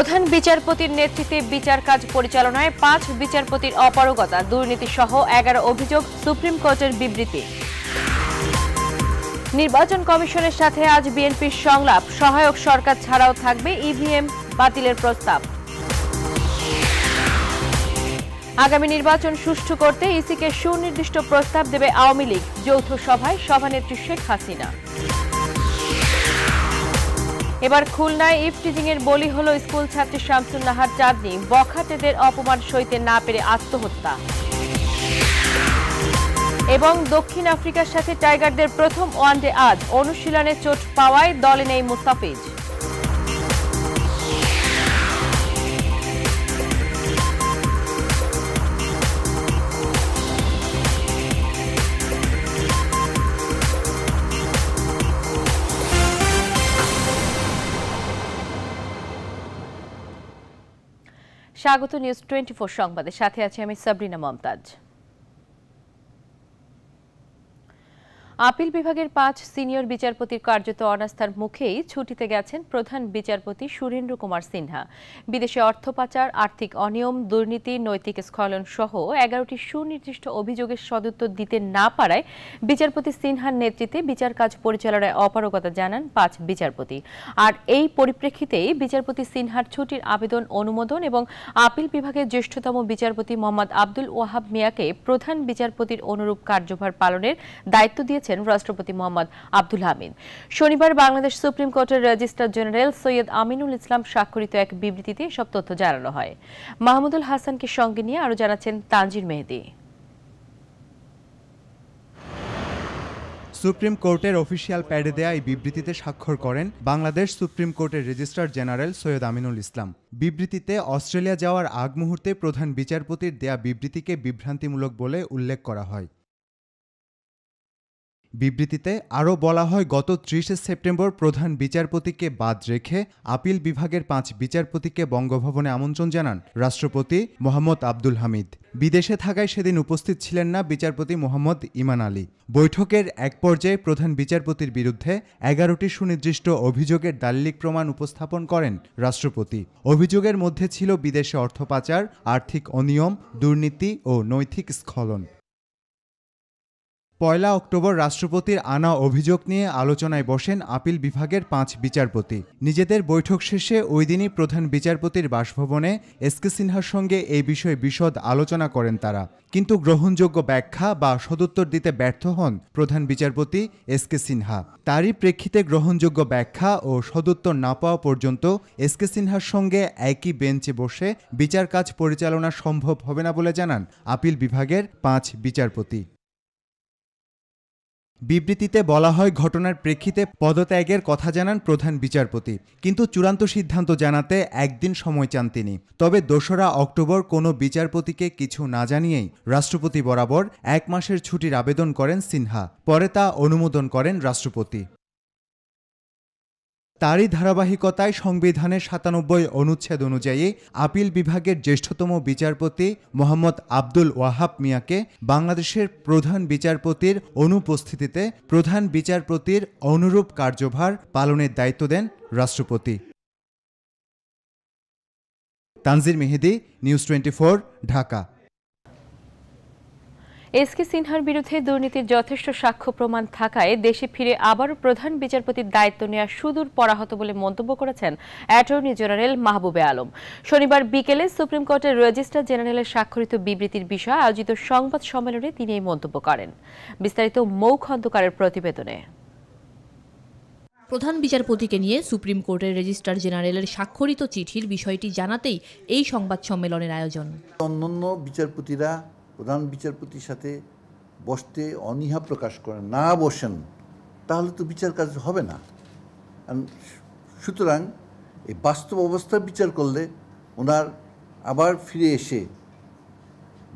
প্রধান বিচারপতির নেতৃত্বে বিচার কাজ পরিচালনায় পাঁচ বিচারপতির অপারগতা দুর্নীতি সহ এগারো অভিযোগ সুপ্রিম কোর্টের বিবৃতি নির্বাচন কমিশনের সাথে আজ বিএনপির সংলাপ সহায়ক সরকার ছাড়াও থাকবে ইভিএম বাতিলের প্রস্তাব আগামী নির্বাচন সুষ্ঠু করতে ইসিকে সুনির্দিষ্ট প্রস্তাব দেবে আওয়ামী লীগ যৌথ সভায় সভানেত্রী শেখ হাসিনা এবার খুলনায় এর বলি হলো স্কুল ছাত্রী শামসুল নাহার চাঁদনি বখাটেদের অপমান সইতে না পেরে আত্মহত্যা এবং দক্ষিণ আফ্রিকার সাথে টাইগারদের প্রথম ওয়ানডে আজ অনুশীলনে চোট পাওয়ায় দলে নেই মুস্তাফিজ স্বাগত নিউজ টোয়েন্টি ফোর সংবাদের সাথে আছি আমি সাবরিনা মমতাজ আপিল বিভাগের পাঁচ সিনিয়র বিচারপতির কার্যত অনাস্থার মুখেই ছুটিতে গেছেন প্রধান বিচারপতি সুরেন্দ্র কুমার সিনহা বিদেশে অর্থ পাচার আর্থিক অনিয়ম দুর্নীতি নৈতিক স্খলন সহ এগারোটি সুনির্দিষ্ট অভিযোগের সদুত্তর দিতে না পারায় বিচারপতি সিনহার নেতৃত্বে বিচার কাজ পরিচালনায় অপারগতা জানান পাঁচ বিচারপতি আর এই পরিপ্রেক্ষিতেই বিচারপতি সিনহার ছুটির আবেদন অনুমোদন এবং আপিল বিভাগের জ্যেষ্ঠতম বিচারপতি মোহাম্মদ আব্দুল ওয়াহাব মিয়াকে প্রধান বিচারপতির অনুরূপ কার্যভার পালনের দায়িত্ব দিয়েছে দিয়েছেন রাষ্ট্রপতি মোহাম্মদ আব্দুল হামিদ শনিবার বাংলাদেশ সুপ্রিম কোর্টের রেজিস্ট্রার জেনারেল সৈয়দ আমিনুল ইসলাম স্বাক্ষরিত এক বিবৃতিতে সব তথ্য জানানো হয় মাহমুদুল হাসানকে সঙ্গে নিয়ে আরো জানাচ্ছেন তানজির মেহেদি সুপ্রিম কোর্টের অফিসিয়াল প্যাডে দেয়া এই বিবৃতিতে স্বাক্ষর করেন বাংলাদেশ সুপ্রিম কোর্টের রেজিস্ট্রার জেনারেল সৈয়দ আমিনুল ইসলাম বিবৃতিতে অস্ট্রেলিয়া যাওয়ার আগ মুহূর্তে প্রধান বিচারপতির দেয়া বিবৃতিকে বিভ্রান্তিমূলক বলে উল্লেখ করা হয় বিবৃতিতে আরও বলা হয় গত ত্রিশে সেপ্টেম্বর প্রধান বিচারপতিকে বাদ রেখে আপিল বিভাগের পাঁচ বিচারপতিকে বঙ্গভবনে আমন্ত্রণ জানান রাষ্ট্রপতি মোহাম্মদ আব্দুল হামিদ বিদেশে থাকায় সেদিন উপস্থিত ছিলেন না বিচারপতি মোহাম্মদ ইমান আলী বৈঠকের এক পর্যায়ে প্রধান বিচারপতির বিরুদ্ধে এগারোটি সুনির্দিষ্ট অভিযোগের দাল্লিক প্রমাণ উপস্থাপন করেন রাষ্ট্রপতি অভিযোগের মধ্যে ছিল বিদেশে অর্থ পাচার আর্থিক অনিয়ম দুর্নীতি ও নৈতিক স্খলন পয়লা অক্টোবর রাষ্ট্রপতির আনা অভিযোগ নিয়ে আলোচনায় বসেন আপিল বিভাগের পাঁচ বিচারপতি নিজেদের বৈঠক শেষে ওই দিনই প্রধান বিচারপতির বাসভবনে এস কে সিনহার সঙ্গে এই বিষয়ে বিশদ আলোচনা করেন তারা কিন্তু গ্রহণযোগ্য ব্যাখ্যা বা সদুত্তর দিতে ব্যর্থ হন প্রধান বিচারপতি এস কে সিনহা তারই প্রেক্ষিতে গ্রহণযোগ্য ব্যাখ্যা ও সদুত্তর না পাওয়া পর্যন্ত এস কে সিনহার সঙ্গে একই বেঞ্চে বসে বিচার কাজ পরিচালনা সম্ভব হবে না বলে জানান আপিল বিভাগের পাঁচ বিচারপতি বিবৃতিতে বলা হয় ঘটনার প্রেক্ষিতে পদত্যাগের কথা জানান প্রধান বিচারপতি কিন্তু চূড়ান্ত সিদ্ধান্ত জানাতে একদিন সময় চান তিনি তবে দোসরা অক্টোবর কোনো বিচারপতিকে কিছু না জানিয়েই রাষ্ট্রপতি বরাবর এক মাসের ছুটির আবেদন করেন সিনহা পরে তা অনুমোদন করেন রাষ্ট্রপতি তারই ধারাবাহিকতায় সংবিধানের সাতানব্বই অনুচ্ছেদ অনুযায়ী আপিল বিভাগের জ্যেষ্ঠতম বিচারপতি মোহাম্মদ আব্দুল ওয়াহাব মিয়াকে বাংলাদেশের প্রধান বিচারপতির অনুপস্থিতিতে প্রধান বিচারপতির অনুরূপ কার্যভার পালনের দায়িত্ব দেন রাষ্ট্রপতি Tanzir Mehedi news twenty Dhaka S K সিনহার বিরুদ্ধে দুর্নীতির যথেষ্ট সাক্ষ্য প্রমাণ থাকায় দেশে ফিরে আবারও প্রধান বিচারপতির দায়িত্ব নেওয়া সুদূর পরাহত বলে মন্তব্য করেছেন অ্যাটর্নি জেনারেল মাহবুবে আলম শনিবার বিকেলে সুপ্রিম কোর্টের রেজিস্ট্রার জেনারেলের স্বাক্ষরিত বিবৃতির বিষয়ে আয়োজিত সংবাদ সম্মেলনে তিনি এই মন্তব্য করেন বিস্তারিত মৌ খন্দকারের প্রতিবেদনে প্রধান বিচারপতিকে নিয়ে সুপ্রিম কোর্টের রেজিস্ট্রার জেনারেলের স্বাক্ষরিত চিঠির বিষয়টি জানাতেই এই সংবাদ সম্মেলনের আয়োজন অন্যান্য বিচারপতিরা প্রধান বিচারপতির সাথে বসতে অনীহা প্রকাশ করেন না বসেন তাহলে তো বিচার কাজ হবে না সুতরাং এই বাস্তব অবস্থা বিচার করলে ওনার আবার ফিরে এসে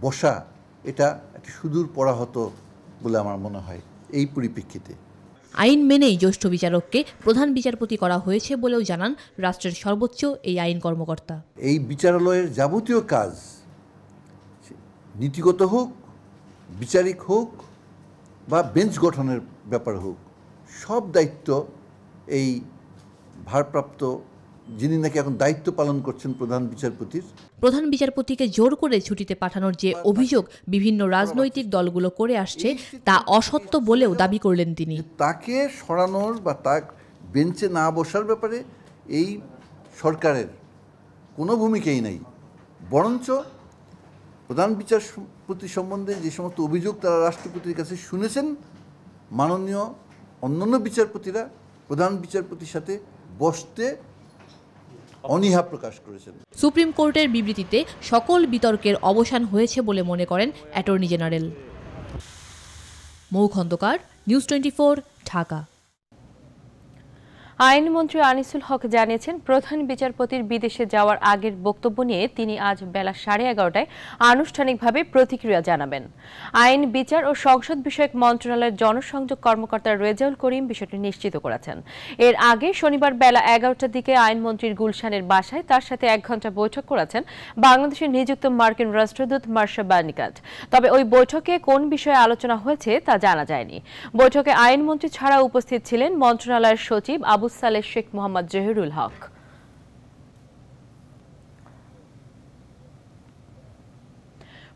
বসা এটা একটা সুদূর পরাহত বলে আমার মনে হয় এই পরিপ্রেক্ষিতে আইন মেনেই জ্যেষ্ঠ বিচারককে প্রধান বিচারপতি করা হয়েছে বলেও জানান রাষ্ট্রের সর্বোচ্চ এই আইন কর্মকর্তা এই বিচারালয়ের যাবতীয় কাজ নীতিগত হোক বিচারিক হোক বা বেঞ্চ গঠনের ব্যাপার হোক সব দায়িত্ব এই ভারপ্রাপ্ত যিনি নাকি এখন দায়িত্ব পালন করছেন প্রধান বিচারপতির প্রধান বিচারপতিকে জোর করে ছুটিতে পাঠানোর যে অভিযোগ বিভিন্ন রাজনৈতিক দলগুলো করে আসছে তা অসত্য বলেও দাবি করলেন তিনি তাকে সরানোর বা তার বেঞ্চে না বসার ব্যাপারে এই সরকারের কোনো ভূমিকাই নাই বরঞ্চ প্রধান বিচারপতি সম্বন্ধে যে সমস্ত অভিযোগ তারা রাষ্ট্রপতির কাছে শুনেছেন মাননীয় অন্যান্য বিচারপতিরা প্রধান বিচারপতির সাথে বসতে অনীহা প্রকাশ করেছেন সুপ্রিম কোর্টের বিবৃতিতে সকল বিতর্কের অবসান হয়েছে বলে মনে করেন attorney general Mou Khandakar news twenty Dhaka আইনমন্ত্রী আনিসুল হক জানিয়েছেন প্রধান বিচারপতির বিদেশে যাওয়ার আগের বক্তব্য নিয়ে তিনি আজ বেলা সাড়ে এগারোটায় আনুষ্ঠানিকভাবে প্রতিক্রিয়া জানাবেন আইন বিচার ও সংসদ বিষয়ক মন্ত্রণালয়ের জনসংযোগ কর্মকর্তা রেজাউল করিম বিষয়টি নিশ্চিত করেছেন এর আগে শনিবার বেলা এগারোটার দিকে আইনমন্ত্রীর গুলশানের বাসায় তার সাথে এক ঘন্টা বৈঠক করেছেন বাংলাদেশের নিযুক্ত মার্কিন রাষ্ট্রদূত মার্শা বার্নিকাট তবে ওই বৈঠকে কোন বিষয়ে আলোচনা হয়েছে তা জানা যায়নি বৈঠকে আইনমন্ত্রী ছাড়া উপস্থিত ছিলেন মন্ত্রণালয়ের সচিব আবু আবু সালেহ শেখ মোহাম্মদ জহিরুল হক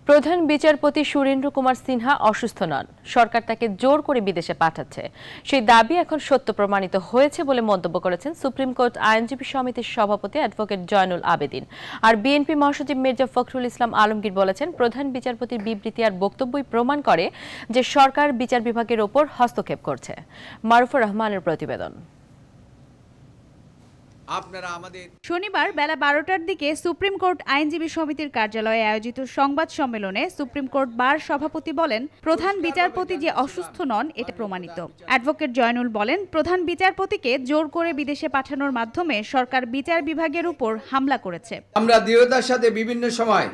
প্রধান বিচারপতি সুরেন্দ্র কুমার সিনহা অসুস্থ নন সরকার তাকে জোর করে বিদেশে পাঠাচ্ছে সেই দাবি এখন সত্য প্রমাণিত হয়েছে বলে মন্তব্য করেছেন সুপ্রিম কোর্ট আইনজীবী সমিতির সভাপতি অ্যাডভোকেট জয়নুল আবেদিন আর বিএনপি মহাসচিব মির্জা ফখরুল ইসলাম আলমগীর বলেছেন প্রধান বিচারপতির বিবৃতি আর বক্তব্যই প্রমাণ করে যে সরকার বিচার বিভাগের ওপর হস্তক্ষেপ করছে মারুফুর রহমানের প্রতিবেদন শনিবার বেলা বারোটার দিকে সুপ্রিম কোর্ট আইনজীবী সমিতির কার্যালয়ে আয়োজিত সংবাদ সম্মেলনে সুপ্রিম কোর্ট বার সভাপতি বলেন প্রধান বিচারপতি যে অসুস্থ নন এটা প্রমাণিত অ্যাডভোকেট জয়নুল বলেন প্রধান বিচারপতিকে জোর করে বিদেশে পাঠানোর মাধ্যমে সরকার বিচার বিভাগের উপর হামলা করেছে আমরা দৃঢ়তার সাথে বিভিন্ন সময়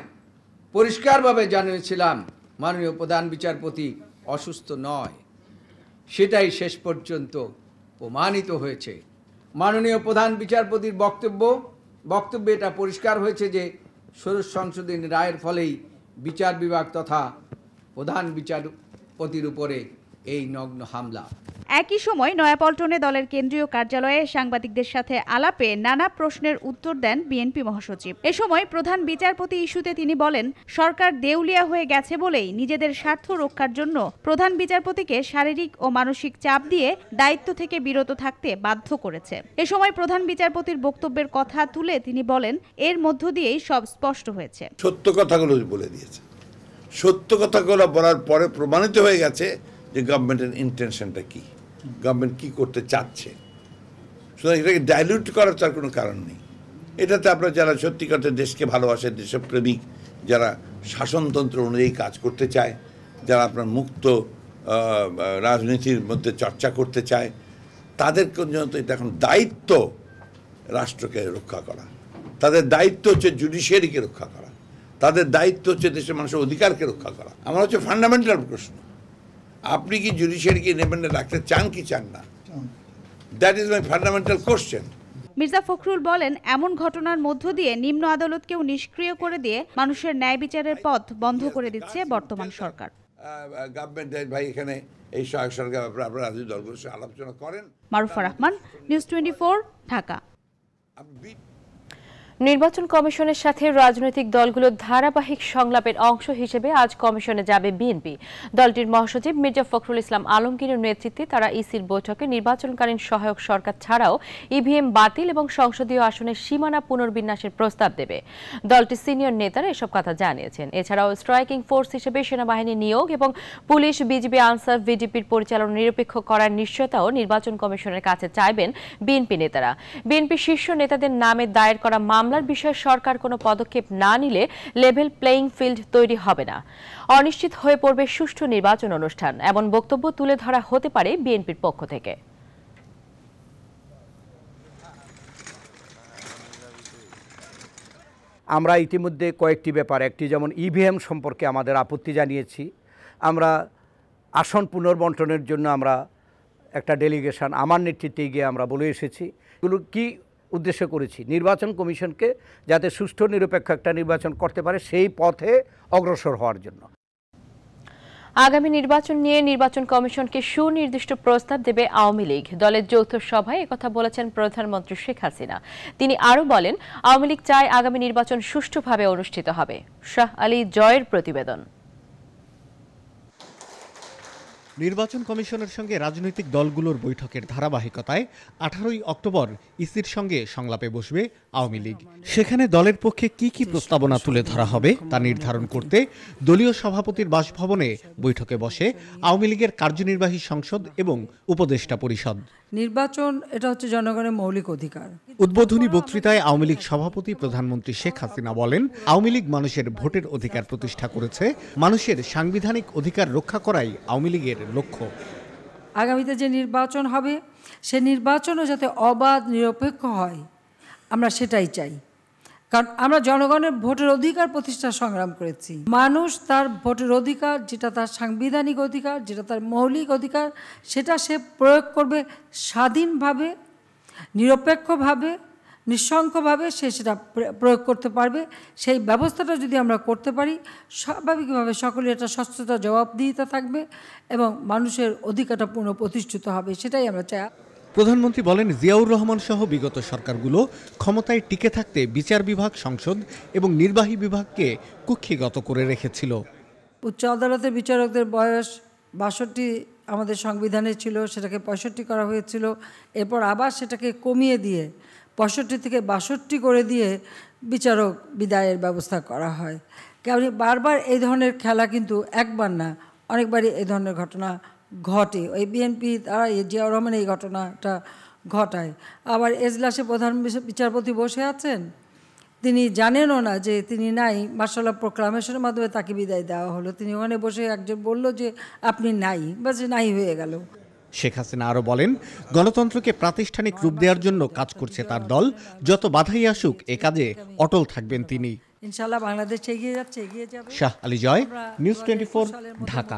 পরিষ্কারভাবে জানিয়েছিলাম মাননীয় প্রধান বিচারপতি অসুস্থ নয় সেটাই শেষ পর্যন্ত প্রমাণিত হয়েছে মাননীয় প্রধান বিচারপতির বক্তব্য বক্তব্যে এটা পরিষ্কার হয়েছে যে ষোড়শ সংশোধনী রায়ের ফলেই বিচার বিভাগ তথা প্রধান বিচারপতির উপরে এই নগ্ন হামলা একই সময় নয়াপল্টনে দলের কেন্দ্রীয় কার্যালয়ে সাংবাদিকদের সাথে আলাপে নানা প্রশ্নের উত্তর দেন বিএনপি মহাসচিব এ সময় প্রধান বিচারপতি ইস্যুতে তিনি বলেন সরকার দেউলিয়া হয়ে গেছে বলেই নিজেদের স্বার্থ রক্ষার জন্য প্রধান বিচারপতিকে শারীরিক ও মানসিক চাপ দিয়ে দায়িত্ব থেকে বিরত থাকতে বাধ্য করেছে এ সময় প্রধান বিচারপতির বক্তব্যের কথা তুলে তিনি বলেন এর মধ্য দিয়েই সব স্পষ্ট হয়েছে সত্য কথাগুলো বলে দিয়েছে সত্য কথাগুলো বলার পরে প্রমাণিত হয়ে গেছে যে গভর্নমেন্টের ইন্টেনশনটা কি গভর্নমেন্ট কি করতে চাচ্ছে সুতরাং এটাকে ডাইলিউট করার তার কোনো কারণ নেই এটাতে আপনার যারা সত্যিকার দেশকে ভালোবাসে দেশপ্রেমিক যারা শাসনতন্ত্র অনুযায়ী কাজ করতে চায় যারা আপনার মুক্ত রাজনীতির মধ্যে চর্চা করতে চায় তাদের জন্য এটা এখন দায়িত্ব রাষ্ট্রকে রক্ষা করা তাদের দায়িত্ব হচ্ছে জুডিশিয়ারিকে রক্ষা করা তাদের দায়িত্ব হচ্ছে দেশের মানুষের অধিকারকে রক্ষা করা আমার হচ্ছে ফান্ডামেন্টাল প্রশ্ন আপনি কি জুডিশিয়ারিকে ইন্ডিপেন্ডেন্ট রাখতে চান কি চান না that is my fundamental question Mirza Fakhrul বলেন এমন ঘটনার মধ্য দিয়ে নিম্ন আদালতকেও নিষ্ক্রিয় করে দিয়ে মানুষের ন্যায় বিচারের পথ বন্ধ করে দিচ্ছে বর্তমান সরকার গভর্নমেন্ট ভাই এখানে এই সহায়ক সরকার ব্যাপারে আপনারা রাজনৈতিক দলগুলোর আলোচনা করেন মারুফা রহমান নিউজ টোয়েন্টি ঢাকা নির্বাচন কমিশনের সাথে রাজনৈতিক দলগুলোর ধারাবাহিক সংলাপের অংশ হিসেবে আজ কমিশনে যাবে বিএনপি দলটির মহাসচিব মির্জা ফখরুল ইসলাম আলমগীরের নেতৃত্বে তারা ইসির বৈঠকে নির্বাচনকালীন সহায়ক সরকার ছাড়াও ইভিএম বাতিল এবং সংসদীয় আসনের সীমানা পুনর্বিন্যাসের প্রস্তাব দেবে দলটির সিনিয়র নেতারা এসব কথা জানিয়েছেন এছাড়াও স্ট্রাইকিং ফোর্স হিসেবে সেনাবাহিনী নিয়োগ এবং পুলিশ বিজিবি আনসার বিজেপির পরিচালন নিরপেক্ষ করার নিশ্চয়তাও নির্বাচন কমিশনের কাছে চাইবেন বিএনপি নেতারা বিএনপি শীর্ষ নেতাদের নামে দায়ের করা মামলা মামলার বিষয়ে সরকার কোনো পদক্ষেপ না নিলে লেভেল প্লেয়িং ফিল্ড তৈরি হবে না অনিশ্চিত হয়ে পড়বে সুষ্ঠু নির্বাচন অনুষ্ঠান এমন বক্তব্য তুলে ধরা হতে পারে বিএনপির পক্ষ থেকে আমরা ইতিমধ্যে কয়েকটি ব্যাপার একটি যেমন ইভিএম e সম্পর্কে আমাদের আপত্তি জানিয়েছি আমরা আসন পুনর্বন্টনের জন্য আমরা একটা ডেলিগেশন আমার নেতৃত্বে গিয়ে আমরা বলে এসেছি এগুলো কী উদ্দেশ্য করেছি নির্বাচন কমিশনকে যাতে সুষ্ঠু নিরপেক্ষ একটা নির্বাচন করতে পারে সেই পথে অগ্রসর হওয়ার জন্য আগামী নির্বাচন নিয়ে নির্বাচন কমিশনকে সুনির্দিষ্ট প্রস্তাব দেবে আওয়ামী লীগ দলের যৌথ সভায় একথা বলেছেন প্রধানমন্ত্রী শেখ হাসিনা তিনি আরও বলেন আওয়ামী লীগ চায় আগামী নির্বাচন সুষ্ঠুভাবে অনুষ্ঠিত হবে শাহ আলী জয়ের প্রতিবেদন নির্বাচন কমিশনের সঙ্গে রাজনৈতিক দলগুলোর বৈঠকের ধারাবাহিকতায় আঠারোই অক্টোবর ইসির সঙ্গে সংলাপে বসবে আওয়ামী লীগ সেখানে দলের পক্ষে কি কি প্রস্তাবনা তুলে ধরা হবে তা নির্ধারণ করতে দলীয় সভাপতির বাসভবনে বৈঠকে বসে আওয়ামী লীগের কার্যনির্বাহী সংসদ এবং উপদেষ্টা পরিষদ নির্বাচন এটা হচ্ছে জনগণের মৌলিক অধিকার উদ্বোধনী বক্তৃতায় আওয়ামী লীগ সভাপতি প্রধানমন্ত্রী শেখ হাসিনা বলেন আওয়ামী লীগ মানুষের ভোটের অধিকার প্রতিষ্ঠা করেছে মানুষের সাংবিধানিক অধিকার রক্ষা করাই আওয়ামী লীগের লক্ষ্য আগামীতে যে নির্বাচন হবে সে নির্বাচনও যাতে অবাধ নিরপেক্ষ হয় আমরা সেটাই চাই কারণ আমরা জনগণের ভোটের অধিকার প্রতিষ্ঠা সংগ্রাম করেছি মানুষ তার ভোটের অধিকার যেটা তার সাংবিধানিক অধিকার যেটা তার মৌলিক অধিকার সেটা সে প্রয়োগ করবে স্বাধীনভাবে নিরপেক্ষভাবে নিঃসংখ্যভাবে সে সেটা প্রয়োগ করতে পারবে সেই ব্যবস্থাটা যদি আমরা করতে পারি স্বাভাবিকভাবে সকলে এটা স্বচ্ছতা জবাবদিহিতা থাকবে এবং মানুষের অধিকারটা পুনঃ প্রতিষ্ঠিত হবে সেটাই আমরা চাই প্রধানমন্ত্রী বলেন জিয়াউর রহমান সহ বিগত সরকারগুলো ক্ষমতায় টিকে থাকতে বিচার বিভাগ সংসদ এবং নির্বাহী বিভাগকে কুক্ষিগত করে রেখেছিল উচ্চ আদালতের বিচারকদের বয়স বাষট্টি আমাদের সংবিধানে ছিল সেটাকে পঁয়ষট্টি করা হয়েছিল এরপর আবার সেটাকে কমিয়ে দিয়ে পঁয়ষট্টি থেকে বাষট্টি করে দিয়ে বিচারক বিদায়ের ব্যবস্থা করা হয় কেন বারবার এই ধরনের খেলা কিন্তু একবার না অনেকবারই এই ধরনের ঘটনা ঘটে ওই বিএনপি তারা জিয়াউর রহমান এই ঘটনাটা ঘটায় আবার এজলাসে প্রধান বিচারপতি বসে আছেন তিনি জানেনও না যে তিনি নাই মার্শাল প্রোক্লামেশনের মাধ্যমে তাকে বিদায় দেওয়া হলো তিনি ওখানে বসে একজন বলল যে আপনি নাই বা যে নাই হয়ে গেল শেখ হাসিনা আরও বলেন গণতন্ত্রকে প্রাতিষ্ঠানিক রূপ দেওয়ার জন্য কাজ করছে তার দল যত বাধাই আসুক এ কাজে অটল থাকবেন তিনি ইনশাআল্লাহ বাংলাদেশ এগিয়ে যাচ্ছে এগিয়ে যাবে শাহ আলী জয় নিউজ টোয়েন্টি ঢাকা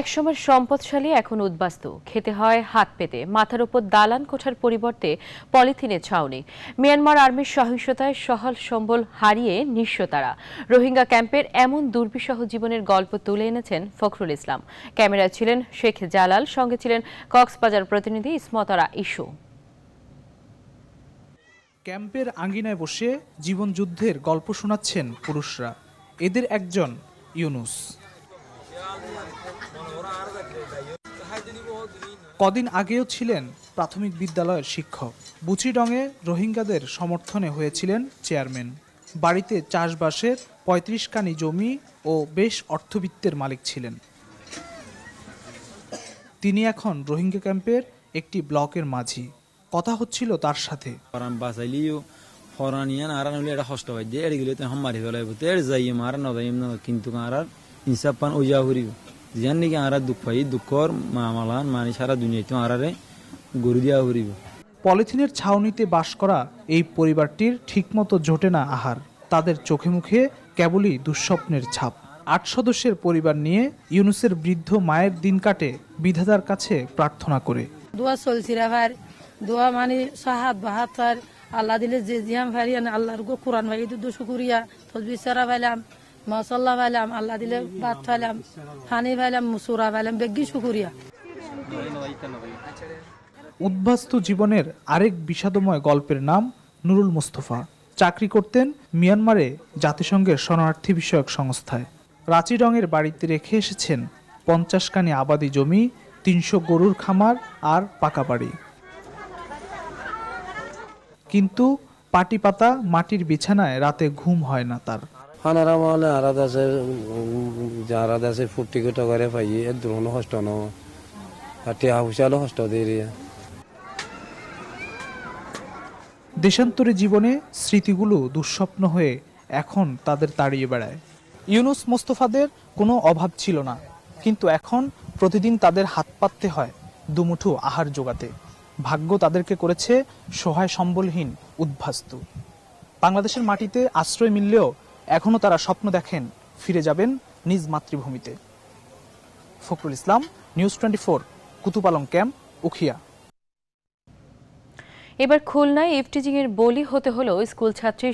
একসময় সম্পদশালী এখন উদ্বাস্তু খেতে হয় হাত পেতে মাথার উপর দালান কোঠার পরিবর্তে পলিথিনে ছাউনি মিয়ানমার আর্মির সহিংসতায় সহল সম্বল হারিয়ে নিঃস্ব তারা রোহিঙ্গা ক্যাম্পের এমন দুর্বিশহ জীবনের গল্প তুলে এনেছেন ফখরুল ইসলাম ক্যামেরায় ছিলেন শেখ জালাল সঙ্গে ছিলেন কক্সবাজার প্রতিনিধি স্মতারা ইস্যু ক্যাম্পের আঙ্গিনায় বসে জীবনযুদ্ধের গল্প শোনাচ্ছেন পুরুষরা এদের একজন ইউনুস কদিন আগেও ছিলেন প্রাথমিক বিদ্যালয়ের শিক্ষক বুচিডংয়ে রোহিঙ্গাদের সমর্থনে হয়েছিলেন চেয়ারম্যান বাড়িতে চাষবাসের পঁয়ত্রিশ কানি জমি ও বেশ অর্থবিত্তের মালিক ছিলেন তিনি এখন রোহিঙ্গা ক্যাম্পের একটি ব্লকের মাঝি কথা হচ্ছিল তার সাথে কিন্তু যেন নাকি আরা দুঃখ এই দুঃখর মামালান মানে সারা দুনিয়াতে আরারে গরু দিয়া হরিব পলিথিনের ছাউনিতে বাস করা এই পরিবারটির ঠিকমতো জোটে না আহার তাদের চোখে মুখে কেবলই দুঃস্বপ্নের ছাপ আট সদস্যের পরিবার নিয়ে ইউনুসের বৃদ্ধ মায়ের দিন কাটে বিধাতার কাছে প্রার্থনা করে দোয়া চলছি ভাই দোয়া মানে সাহাত বাহাত আল্লাহ দিলে যে জিয়াম ভাই আল্লাহর গো কোরআন ভাই দুধ শুকুরিয়া তসবি সারা ভাইলাম মশলা পাইলাম আল্লাহ দিলে ভাত পাইলাম হানি পাইলাম মুসুরা পাইলাম বেগি শুকুরিয়া উদ্বাস্ত জীবনের আরেক বিষাদময় গল্পের নাম নুরুল মুস্তফা চাকরি করতেন মিয়ানমারে জাতিসংঘের শরণার্থী বিষয়ক সংস্থায় রাঁচি রঙের বাড়িতে রেখে এসেছেন পঞ্চাশ কানি আবাদি জমি তিনশো গরুর খামার আর পাকা বাড়ি কিন্তু পাটি পাতা মাটির বিছানায় রাতে ঘুম হয় না তার হানারা মালে আরাদ আছে আরাদ আছে ফুটি করে পাই কষ্ট ন কষ্ট দিয়ে দেশান্তরে জীবনে স্মৃতিগুলো দুঃস্বপ্ন হয়ে এখন তাদের তাড়িয়ে বেড়ায় ইউনুস মোস্তফাদের কোনো অভাব ছিল না কিন্তু এখন প্রতিদিন তাদের হাত পাততে হয় দুমুঠো আহার জোগাতে ভাগ্য তাদেরকে করেছে সহায় সম্বলহীন উদ্ভাস্তু বাংলাদেশের মাটিতে আশ্রয় মিললেও এখনও তারা স্বপ্ন দেখেন ফিরে যাবেন নিজ মাতৃভূমিতে Fakhrul Islam news twenty four Kutupalong camp Ukhiya এবার খুলনায় এর বলি হতে হলো স্কুল ছাত্রী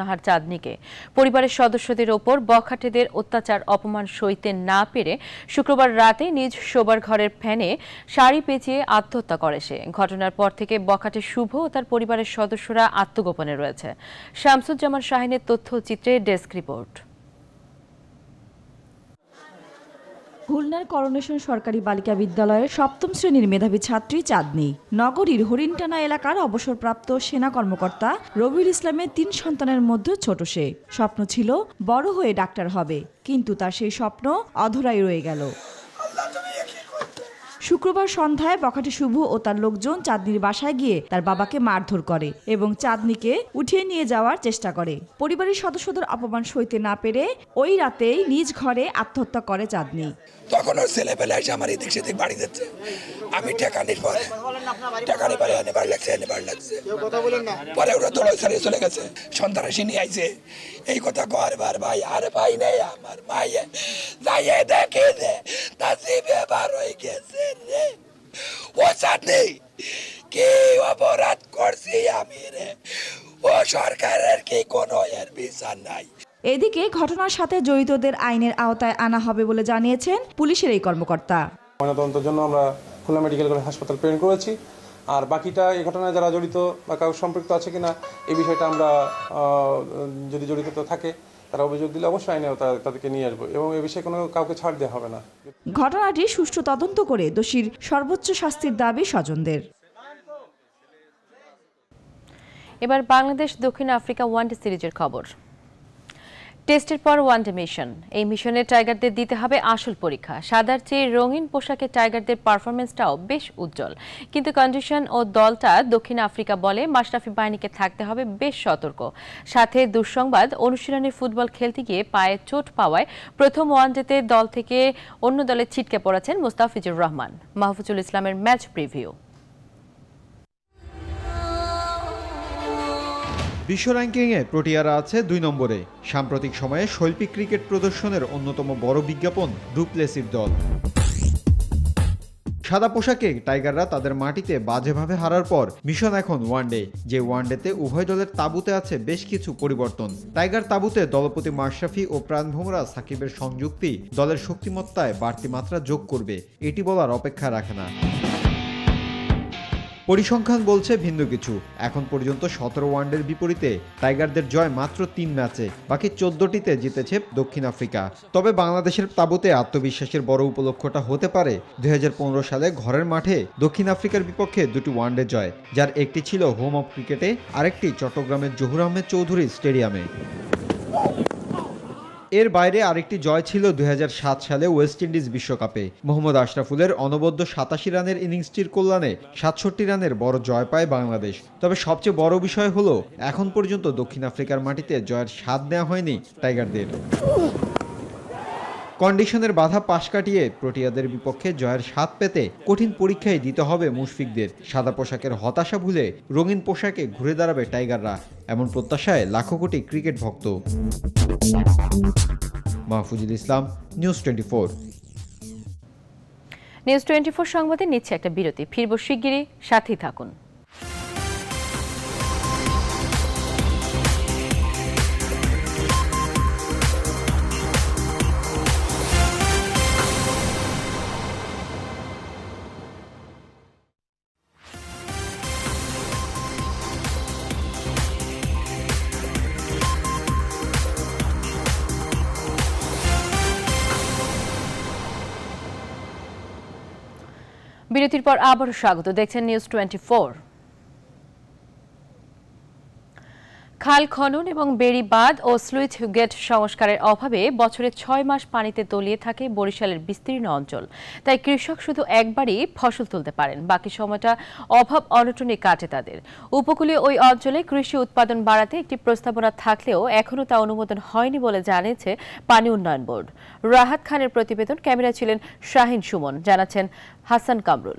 নাহার চাঁদনিকে পরিবারের সদস্যদের ওপর বখাটেদের অত্যাচার অপমান সইতে না পেরে শুক্রবার রাতে নিজ শোবার ঘরের ফ্যানে শাড়ি পেঁচিয়ে আত্মহত্যা করে সে ঘটনার পর থেকে বখাটে শুভ ও তার পরিবারের সদস্যরা আত্মগোপনে রয়েছে শামসুজ্জামান শাহিনের তথ্যচিত্রে ডেস্ক রিপোর্ট খুলনার করোনেশন সরকারি বালিকা বিদ্যালয়ের সপ্তম শ্রেণীর মেধাবী ছাত্রী চাঁদনি নগরীর হরিণটানা এলাকার অবসরপ্রাপ্ত সেনা কর্মকর্তা রবির ইসলামের তিন সন্তানের মধ্যে ছোট সে স্বপ্ন ছিল বড় হয়ে ডাক্তার হবে কিন্তু তার সেই স্বপ্ন অধরাই রয়ে গেল শুক্রবার সন্ধ্যায় বখাটে শুভ ও তার লোকজন চাঁদনির বাসায় গিয়ে তার বাবাকে মারধর করে এবং চাঁদনিকে উঠিয়ে নিয়ে যাওয়ার চেষ্টা করে পরিবারের সদস্যদের অপমান সইতে না পেরে ওই রাতেই নিজ ঘরে আত্মহত্যা করে চাঁদনি তখন ওর পেলে এসে আমার এদিক সেদিক বাড়ি যাচ্ছে আমি টাকা পরে টাকা পরে এনেবার লাগছে এনেবার লাগছে পরে ওরা দোলাই ছাড়িয়ে চলে গেছে সন্ত্রাসী নিয়ে আইছে এই কথা করবার ভাই আর ভাই নেই আমার মাইয়ে যাইয়ে দেখে দে তা জিভে বার হয়ে গেছে এমনি কি অপরাধ করছি আমি রে ও সরকারের কি কোনো এর বিচার নাই এদিকে ঘটনার সাথে জড়িতদের আইনের আওতায় আনা হবে বলে জানিয়েছেন পুলিশের এই কর্মকর্তা ময়নাতদন্তের জন্য আমরা খুলনা মেডিকেল কলেজ হাসপাতাল প্রেরণ করেছি আর বাকিটা এই ঘটনায় যারা জড়িত বা কারোর সম্পৃক্ত আছে কিনা এই বিষয়টা আমরা যদি জড়িত থাকে তারা অভিযোগ দিলে অবশ্যই আইনে তাদেরকে নিয়ে আসবো এবং এ বিষয়ে কোনো কাউকে ছাড় দেওয়া হবে না ঘটনাটি সুষ্ঠু তদন্ত করে দোষীর সর্বোচ্চ শাস্তির দাবি স্বজনদের এবার বাংলাদেশ দক্ষিণ আফ্রিকা ওয়ানডে সিরিজের খবর টেস্টের পর ওয়ানডে মিশন এই মিশনে টাইগারদের দিতে হবে আসল পরীক্ষা সাদার চেয়ে রঙিন পোশাকে টাইগারদের পারফরমেন্সটাও বেশ উজ্জ্বল কিন্তু কন্ডিশন ও দলটা দক্ষিণ আফ্রিকা বলে মাশরাফি বাহিনীকে থাকতে হবে বেশ সতর্ক সাথে দুঃসংবাদ অনুশীলনে ফুটবল খেলতে গিয়ে পায়ে চোট পাওয়ায় প্রথম ওয়ানডেতে দল থেকে অন্য দলে ছিটকে পড়েছেন মোস্তাফিজুর রহমান মাহফুজুল ইসলামের ম্যাচ প্রিভিউ বিশ্ব র্যাঙ্কিংয়ে প্রোটিয়ারা আছে দুই নম্বরে সাম্প্রতিক সময়ে শৈল্পিক ক্রিকেট প্রদর্শনের অন্যতম বড় বিজ্ঞাপন ডুপ্লেসির দল সাদা পোশাকে টাইগাররা তাদের মাটিতে বাজেভাবে হারার পর মিশন এখন ওয়ানডে যে ওয়ানডেতে উভয় দলের তাবুতে আছে বেশ কিছু পরিবর্তন টাইগার তাবুতে দলপতি মাশরাফি ও প্রাণভোমরা সাকিবের সংযুক্তি দলের শক্তিমত্তায় বাড়তি মাত্রা যোগ করবে এটি বলার অপেক্ষা রাখে না পরিসংখ্যান বলছে ভিন্ন কিছু এখন পর্যন্ত সতেরো ওয়ানডের বিপরীতে টাইগারদের জয় মাত্র তিন ম্যাচে বাকি চোদ্দটিতে জিতেছে দক্ষিণ আফ্রিকা তবে বাংলাদেশের তাবুতে আত্মবিশ্বাসের বড় উপলক্ষটা হতে পারে দুই সালে ঘরের মাঠে দক্ষিণ আফ্রিকার বিপক্ষে দুটি ওয়ানডে জয় যার একটি ছিল হোম অফ ক্রিকেটে আরেকটি চট্টগ্রামের জহুর আহমেদ চৌধুরী স্টেডিয়ামে এর বাইরে আরেকটি জয় ছিল দুই সালে ওয়েস্ট ইন্ডিজ বিশ্বকাপে মোহাম্মদ আশরাফুলের অনবদ্য সাতাশি রানের ইনিংসটির কল্যাণে সাতষট্টি রানের বড় জয় পায় বাংলাদেশ তবে সবচেয়ে বড় বিষয় হলো এখন পর্যন্ত দক্ষিণ আফ্রিকার মাটিতে জয়ের স্বাদ নেওয়া হয়নি টাইগারদের কন্ডিশনের বাধা পাশ কাটিয়ে প্রোটিয়াদের বিপক্ষে জয়ের স্বাদ পেতে কঠিন পরীক্ষাই দিতে হবে মুশফিকদের সাদা পোশাকের হতাশা ভুলে রঙিন পোশাকে ঘুরে দাঁড়াবে টাইগাররা এমন প্রত্যাশায় লাখো কোটি ক্রিকেট ভক্ত Mahfuzul Islam news twenty four news twenty four সংবাদে নিচ্ছে একটা বিরতি ফিরব শিগগিরই সাথেই থাকুন বিরতির পর আবারও স্বাগত দেখছেন নিউজ টোয়েন্টি খাল খনন এবং বেড়ি বাঁধ ও স্লুইচ গেট সংস্কারের অভাবে বছরে ছয় মাস পানিতে তলিয়ে থাকে বরিশালের বিস্তীর্ণ অঞ্চল তাই কৃষক শুধু একবারই ফসল তুলতে পারেন বাকি সময়টা অভাব অনটনে কাটে তাদের উপকূলীয় ওই অঞ্চলে কৃষি উৎপাদন বাড়াতে একটি প্রস্তাবনা থাকলেও এখনও তা অনুমোদন হয়নি বলে জানিয়েছে পানি উন্নয়ন বোর্ড রাহাত খানের প্রতিবেদন ক্যামেরা ছিলেন শাহিন সুমন জানাচ্ছেন হাসান কামরুল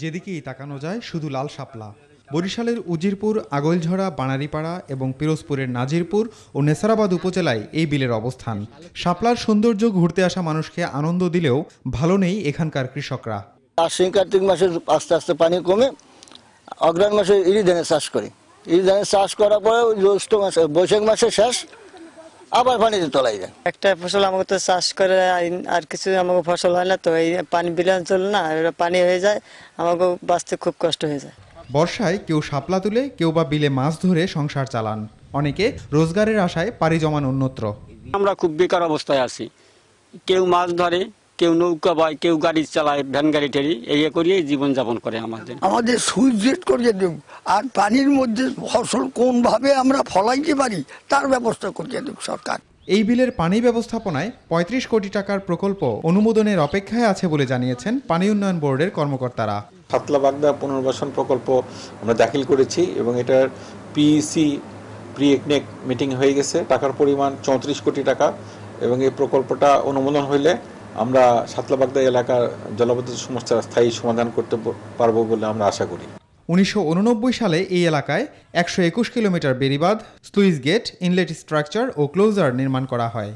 যেদিকেই তাকানো যায় শুধু লাল সাপলা বরিশালের উজিরপুর আগলঝড়া বানারিপাড়া এবং পিরোজপুরের নাজিরপুর ও নেসারাবাদ উপজেলায় এই বিলের অবস্থান শাপলার সৌন্দর্য ঘুরতে আসা মানুষকে আনন্দ দিলেও ভালো নেই এখানকার কৃষকরা আশ্বিন কার্তিক মাসে আস্তে আস্তে পানি কমে অগ্রাণ মাসে ইরি ধানের চাষ করে ইরি ধানের চাষ করার পরে জ্যৈষ্ঠ মাসে বৈশাখ মাসে শেষ আবার পানি তোলাই যায় একটা ফসল আমাকে তো চাষ করে আর কিছু আমাকে ফসল হয় না তো এই পানি বিলান চলে না পানি হয়ে যায় আমাকে বাঁচতে খুব কষ্ট হয়ে যায় বর্ষায় কেউ শাপলা তুলে কেউ বা বিলে মাছ ধরে সংসার চালান অনেকে রোজগারের আশায় পাড়ি জমান অন্যত্র আমরা খুব বেকার অবস্থায় আছি কেউ মাছ ধরে কেউ নৌকা বায় কেউ গাড়ি চালায় ভ্যান গাড়ি ঠেলি এই করিয়ে জীবনযাপন করে আমাদের আমাদের সুইচেট করিয়ে দেব আর পানির মধ্যে ফসল কোনভাবে আমরা ফলাইতে পারি তার ব্যবস্থা করিয়ে দেব সরকার এই বিলের পানি ব্যবস্থাপনায় ৩৫ কোটি টাকার প্রকল্প অনুমোদনের অপেক্ষায় আছে বলে জানিয়েছেন পানি উন্নয়ন বোর্ডের কর্মকর্তারা ফাতলা বাগদা পুনর্বাসন প্রকল্প আমরা দাখিল করেছি এবং এটার পিইসি প্রি একনেক মিটিং হয়ে গেছে টাকার পরিমাণ চৌত্রিশ কোটি টাকা এবং এই প্রকল্পটা অনুমোদন হইলে আমরা সাতলাবাগদা এলাকার জলবদ্ধতা সমস্যার স্থায়ী সমাধান করতে পারব বলে আমরা আশা করি উনিশশো সালে এই এলাকায় একশো একুশ কিলোমিটার বেরিবাদ স্লুইস গেট ইনলেট স্ট্রাকচার ও ক্লোজার নির্মাণ করা হয়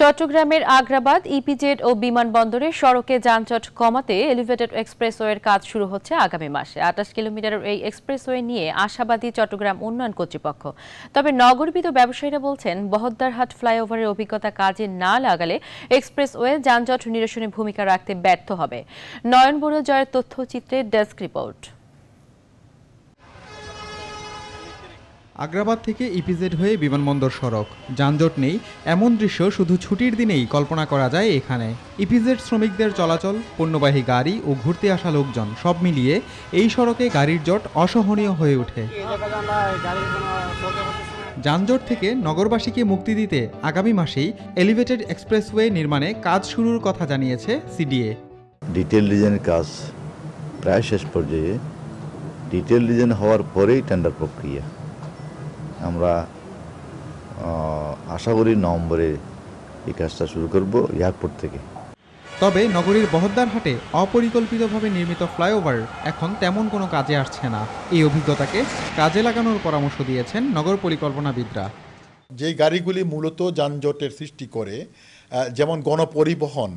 চট্টগ্রামের আগ্রাবাদ ইপিজেড e ও বিমানবন্দরে সড়কে যানজট কমাতে এলিভেটেড এক্সপ্রেসওয়ের কাজ শুরু হচ্ছে আগামী মাসে আটাশ কিলোমিটারের এই এক্সপ্রেসওয়ে নিয়ে আশাবাদী চট্টগ্রাম উন্নয়ন কর্তৃপক্ষ তবে নগরবিদ ব্যবসায়ীরা বলছেন বহদ্দারহাট ফ্লাইওভারের অভিজ্ঞতা কাজে না লাগালে এক্সপ্রেসওয়ে যানজট নিরসনে ভূমিকা রাখতে ব্যর্থ হবে নয়ন জয়ের তথ্যচিত্রে ডেস্ক রিপোর্ট আগ্রাবাদ থেকে ইপিজেড হয়ে বিমানবন্দর সড়ক যানজট নেই এমন দৃশ্য শুধু ছুটির দিনেই কল্পনা করা যায় এখানে ইপিজেড শ্রমিকদের চলাচল পণ্যবাহী গাড়ি ও ঘুরতে আসা লোকজন সব মিলিয়ে এই সড়কে গাড়ির জট অসহনীয় হয়ে ওঠে যানজট থেকে নগরবাসীকে মুক্তি দিতে আগামী মাসেই এলিভেটেড এক্সপ্রেসওয়ে নির্মাণে কাজ শুরুর কথা জানিয়েছে সিডিএ ডিটেল ডিজাইনের কাজ প্রায় শেষ পর্যায়ে ডিটেল ডিজাইন হওয়ার পরেই টেন্ডার প্রক্রিয়া আমরা আশা করি নভেম্বরে এই কাজটা শুরু করব এয়ারপোর্ট থেকে তবে নগরীর বহদ্দারহাটে অপরিকল্পিতভাবে নির্মিত ফ্লাইওভার এখন তেমন কোনো কাজে আসছে না এই অভিজ্ঞতাকে কাজে লাগানোর পরামর্শ দিয়েছেন নগর পরিকল্পনাবিদরা যে গাড়িগুলি মূলত যানজটের সৃষ্টি করে যেমন গণপরিবহন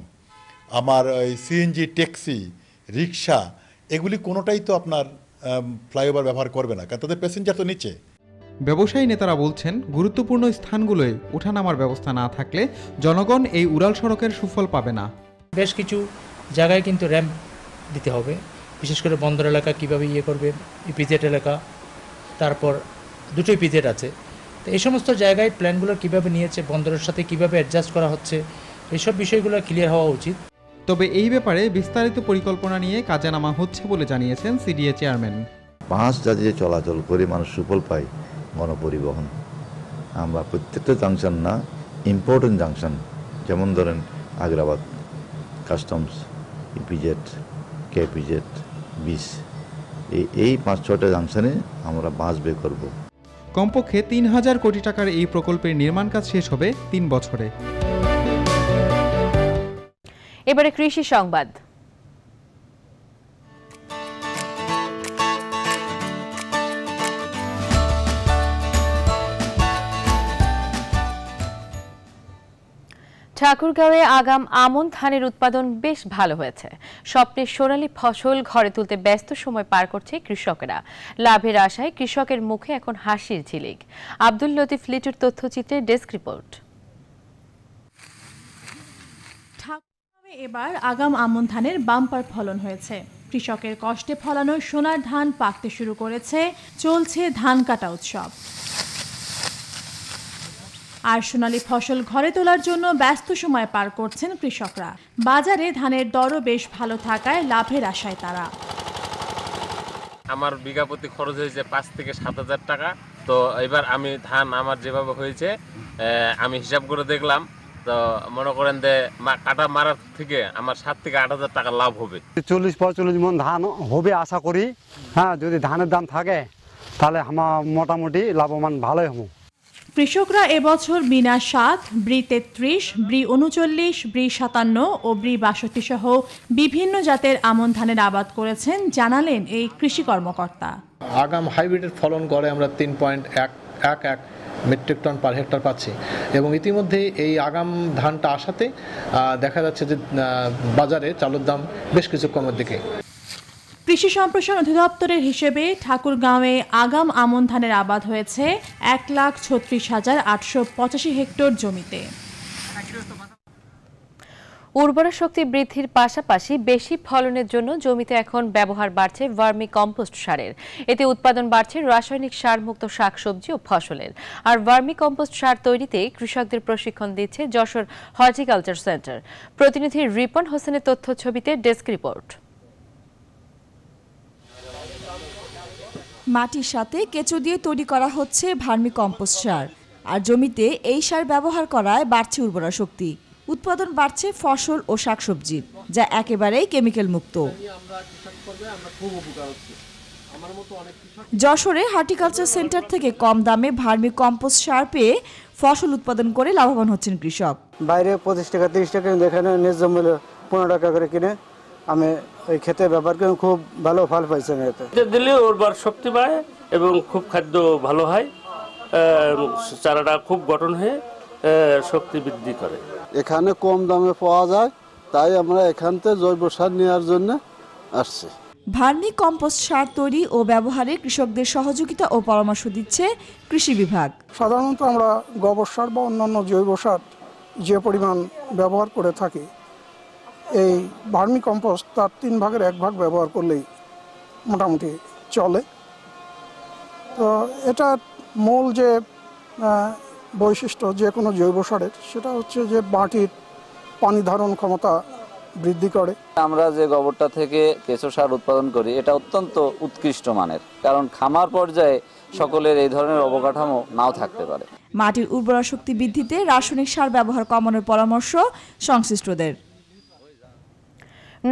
আমার সিএনজি ট্যাক্সি রিক্সা এগুলি কোনোটাই তো আপনার ফ্লাইওভার ব্যবহার করবে না কারণ তাদের প্যাসেঞ্জার তো নিচে ব্যবসায়ী নেতারা বলছেন গুরুত্বপূর্ণ স্থানগুলোয় ওঠানামার ব্যবস্থা না থাকলে জনগণ এই উড়াল সড়কের সুফল পাবে না বেশ কিছু জায়গায় কিন্তু র্যাম্প দিতে হবে বিশেষ করে বন্দর এলাকা কীভাবে ইয়ে করবে পিজেট এলাকা তারপর দুটোই পিজেট আছে তো এই সমস্ত জায়গায় প্ল্যানগুলো কিভাবে নিয়েছে বন্দরের সাথে কিভাবে অ্যাডজাস্ট করা হচ্ছে এইসব বিষয়গুলো ক্লিয়ার হওয়া উচিত তবে এই ব্যাপারে বিস্তারিত পরিকল্পনা নিয়ে কাজে নামা হচ্ছে বলে জানিয়েছেন সিডিএ চেয়ারম্যান বাস যাতে চলাচল করে মানুষ সুফল পায় গণপরিবহন আমরা প্রত্যেকটা জাংশন না ইম্পর্টেন্ট জাংশন যেমন ধরেন আগ্রাবাদ কাস্টমস ইপিজেড কেপিজেড বিস এই পাঁচ ছটা জাংশনে আমরা বাস বের করব কমপক্ষে তিন হাজার কোটি টাকার এই প্রকল্পের নির্মাণ কাজ শেষ হবে তিন বছরে এবারে কৃষি সংবাদ ঠাকুরগাঁওয়ে আগাম আমন ধানের উৎপাদন বেশ ভালো হয়েছে স্বপ্নের সোনালী ফসল ঘরে তুলতে ব্যস্ত সময় পার করছে কৃষকেরা লাভের আশায় কৃষকের মুখে এখন হাসির ঝিলিক আব্দুল লতিফ লিটুর তথ্যচিত্রে ডেস্ক রিপোর্ট ঠাকুরগাঁওয়ে এবার আগাম আমন ধানের বাম্পার ফলন হয়েছে কৃষকের কষ্টে ফলানো সোনার ধান পাকতে শুরু করেছে চলছে ধান কাটা উৎসব আর সোনালী ফসল ঘরে তোলার জন্য ব্যস্ত সময় পার করছেন কৃষকরা বাজারে ধানের দরও বেশ ভালো থাকায় লাভের আশায় তারা আমার বিঘা প্রতি খরচ হয়েছে পাঁচ থেকে সাত হাজার টাকা তো এবার আমি ধান আমার যেভাবে হয়েছে আমি হিসাব করে দেখলাম তো মনে করেন যে কাটা মারার থেকে আমার সাত থেকে আট হাজার টাকা লাভ হবে চল্লিশ পঁয়চল্লিশ মন ধান হবে আশা করি হ্যাঁ যদি ধানের দাম থাকে তাহলে আমার মোটামুটি লাভবান ভালোই হবো কৃষকরা এবছর বিনা সাত ব্রি তেত্রিশ ব্রি উনচল্লিশ ব্রি সাতান্ন ও ব্রি বাষট্টি সহ বিভিন্ন জাতের আমন ধানের আবাদ করেছেন জানালেন এই কৃষি কর্মকর্তা আগাম হাইব্রিডের ফলন করে আমরা তিন পয়েন্ট এক এক এক মেট্রিক টন পার হেক্টর পাচ্ছি এবং ইতিমধ্যে এই আগাম ধানটা আসাতে দেখা যাচ্ছে যে বাজারে চালুর দাম বেশ কিছু কমের দিকে কৃষি সম্প্রসারণ অধিদপ্তরের হিসেবে ঠাকুরগাঁওয়ে আগাম আমন ধানের আবাদ হয়েছে এক লাখ ছত্রিশ হাজার আটশো পঁচাশি হেক্টর জমিতে উর্বর শক্তি বৃদ্ধির পাশাপাশি বেশি ফলনের জন্য জমিতে এখন ব্যবহার বাড়ছে ভার্মি কম্পোস্ট সারের এতে উৎপাদন বাড়ছে রাসায়নিক সারমুক্ত শাকসবজি ও ফসলের আর ভার্মি কম্পোস্ট সার তৈরিতে কৃষকদের প্রশিক্ষণ দিচ্ছে যশোর হর্টিকালচার সেন্টার প্রতিনিধি রিপন হোসেনের তথ্য ছবিতে ডেস্ক রিপোর্ট মাটির সাথে কেঁচো দিয়ে তৈরি করা হচ্ছে ভার্মি কম্পোস্ট সার আর জমিতে এই সার ব্যবহার করায় বাড়ছে উর্বরা শক্তি উৎপাদন বাড়ছে ফসল ও শাকসবজির যা একেবারেই কেমিক্যাল মুক্ত যশোরে হর্টিকালচার সেন্টার থেকে কম দামে ভার্মি কম্পোস্ট সার পেয়ে ফসল উৎপাদন করে লাভবান হচ্ছেন কৃষক বাইরে পঁচিশ টাকা তিরিশ টাকা ন্যায্য মূল্য পনেরো টাকা করে কিনে আমি এই খেতে ব্যবহার করে খুব ভালো ফল পাইছি আমি এতে দিলে ওর বার শক্তি পায় এবং খুব খাদ্য ভালো হয় চারাটা খুব গঠন হয়ে শক্তি বৃদ্ধি করে এখানে কম দামে পাওয়া যায় তাই আমরা এখানতে জৈব সার নেওয়ার জন্য আসছি ভার্মি কম্পোস্ট সার তৈরি ও ব্যবহারে কৃষকদের সহযোগিতা ও পরামর্শ দিচ্ছে কৃষি বিভাগ সাধারণত আমরা গোবর সার বা অন্যান্য জৈব সার যে পরিমাণ ব্যবহার করে থাকি এই ভার্মি কম্পোস্ট তার তিন ভাগের এক ভাগ ব্যবহার করলেই মোটামুটি চলে তো এটা মূল যে বৈশিষ্ট্য যে কোনো জৈব সারের সেটা হচ্ছে যে মাটির পানি ধারণ ক্ষমতা বৃদ্ধি করে আমরা যে গোবরটা থেকে কেঁচো সার উৎপাদন করি এটা অত্যন্ত উৎকৃষ্ট মানের কারণ খামার পর্যায়ে সকলের এই ধরনের অবকাঠামো নাও থাকতে পারে মাটির উর্বরা শক্তি বৃদ্ধিতে রাসায়নিক সার ব্যবহার কমানোর পরামর্শ সংশ্লিষ্টদের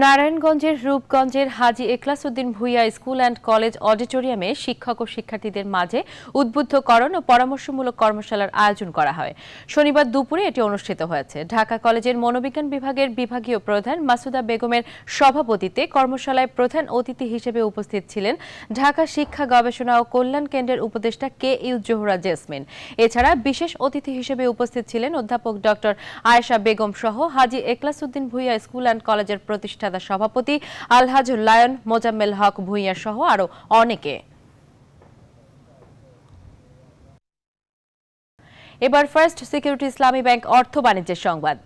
নারায়ণগঞ্জের রূপগঞ্জের Haji Ekhlas Uddin Bhuiyan school and college অডিটোরিয়ামে শিক্ষক ও শিক্ষার্থীদের মাঝে উদ্বুদ্ধকরণ ও পরামর্শমূলক কর্মশালার আয়োজন করা হয় শনিবার দুপুরে এটি অনুষ্ঠিত হয়েছে ঢাকা কলেজের মনোবিজ্ঞান বিভাগের বিভাগীয় প্রধান মাসুদা বেগমের সভাপতিতে কর্মশালায় প্রধান অতিথি হিসেবে উপস্থিত ছিলেন ঢাকা শিক্ষা গবেষণা ও কল্যাণ কেন্দ্রের উপদেষ্টা কে ইউ জোহরা জেসমিন এছাড়া বিশেষ অতিথি হিসেবে উপস্থিত ছিলেন অধ্যাপক ডক্টর আয়েশা বেগম সহ হাজি এখলাস উদ্দিন ভুইয়া স্কুল অ্যান্ড কলেজের প্রতিষ্ঠা প্রতিষ্ঠাতা সভাপতি আলহাজ লায়ন মোজাম্মেল হক ভূঁইয়া সহ আরো অনেকে এবার ফার্স্ট সিকিউরিটি ইসলামী ব্যাংক অর্থ বাণিজ্যের সংবাদ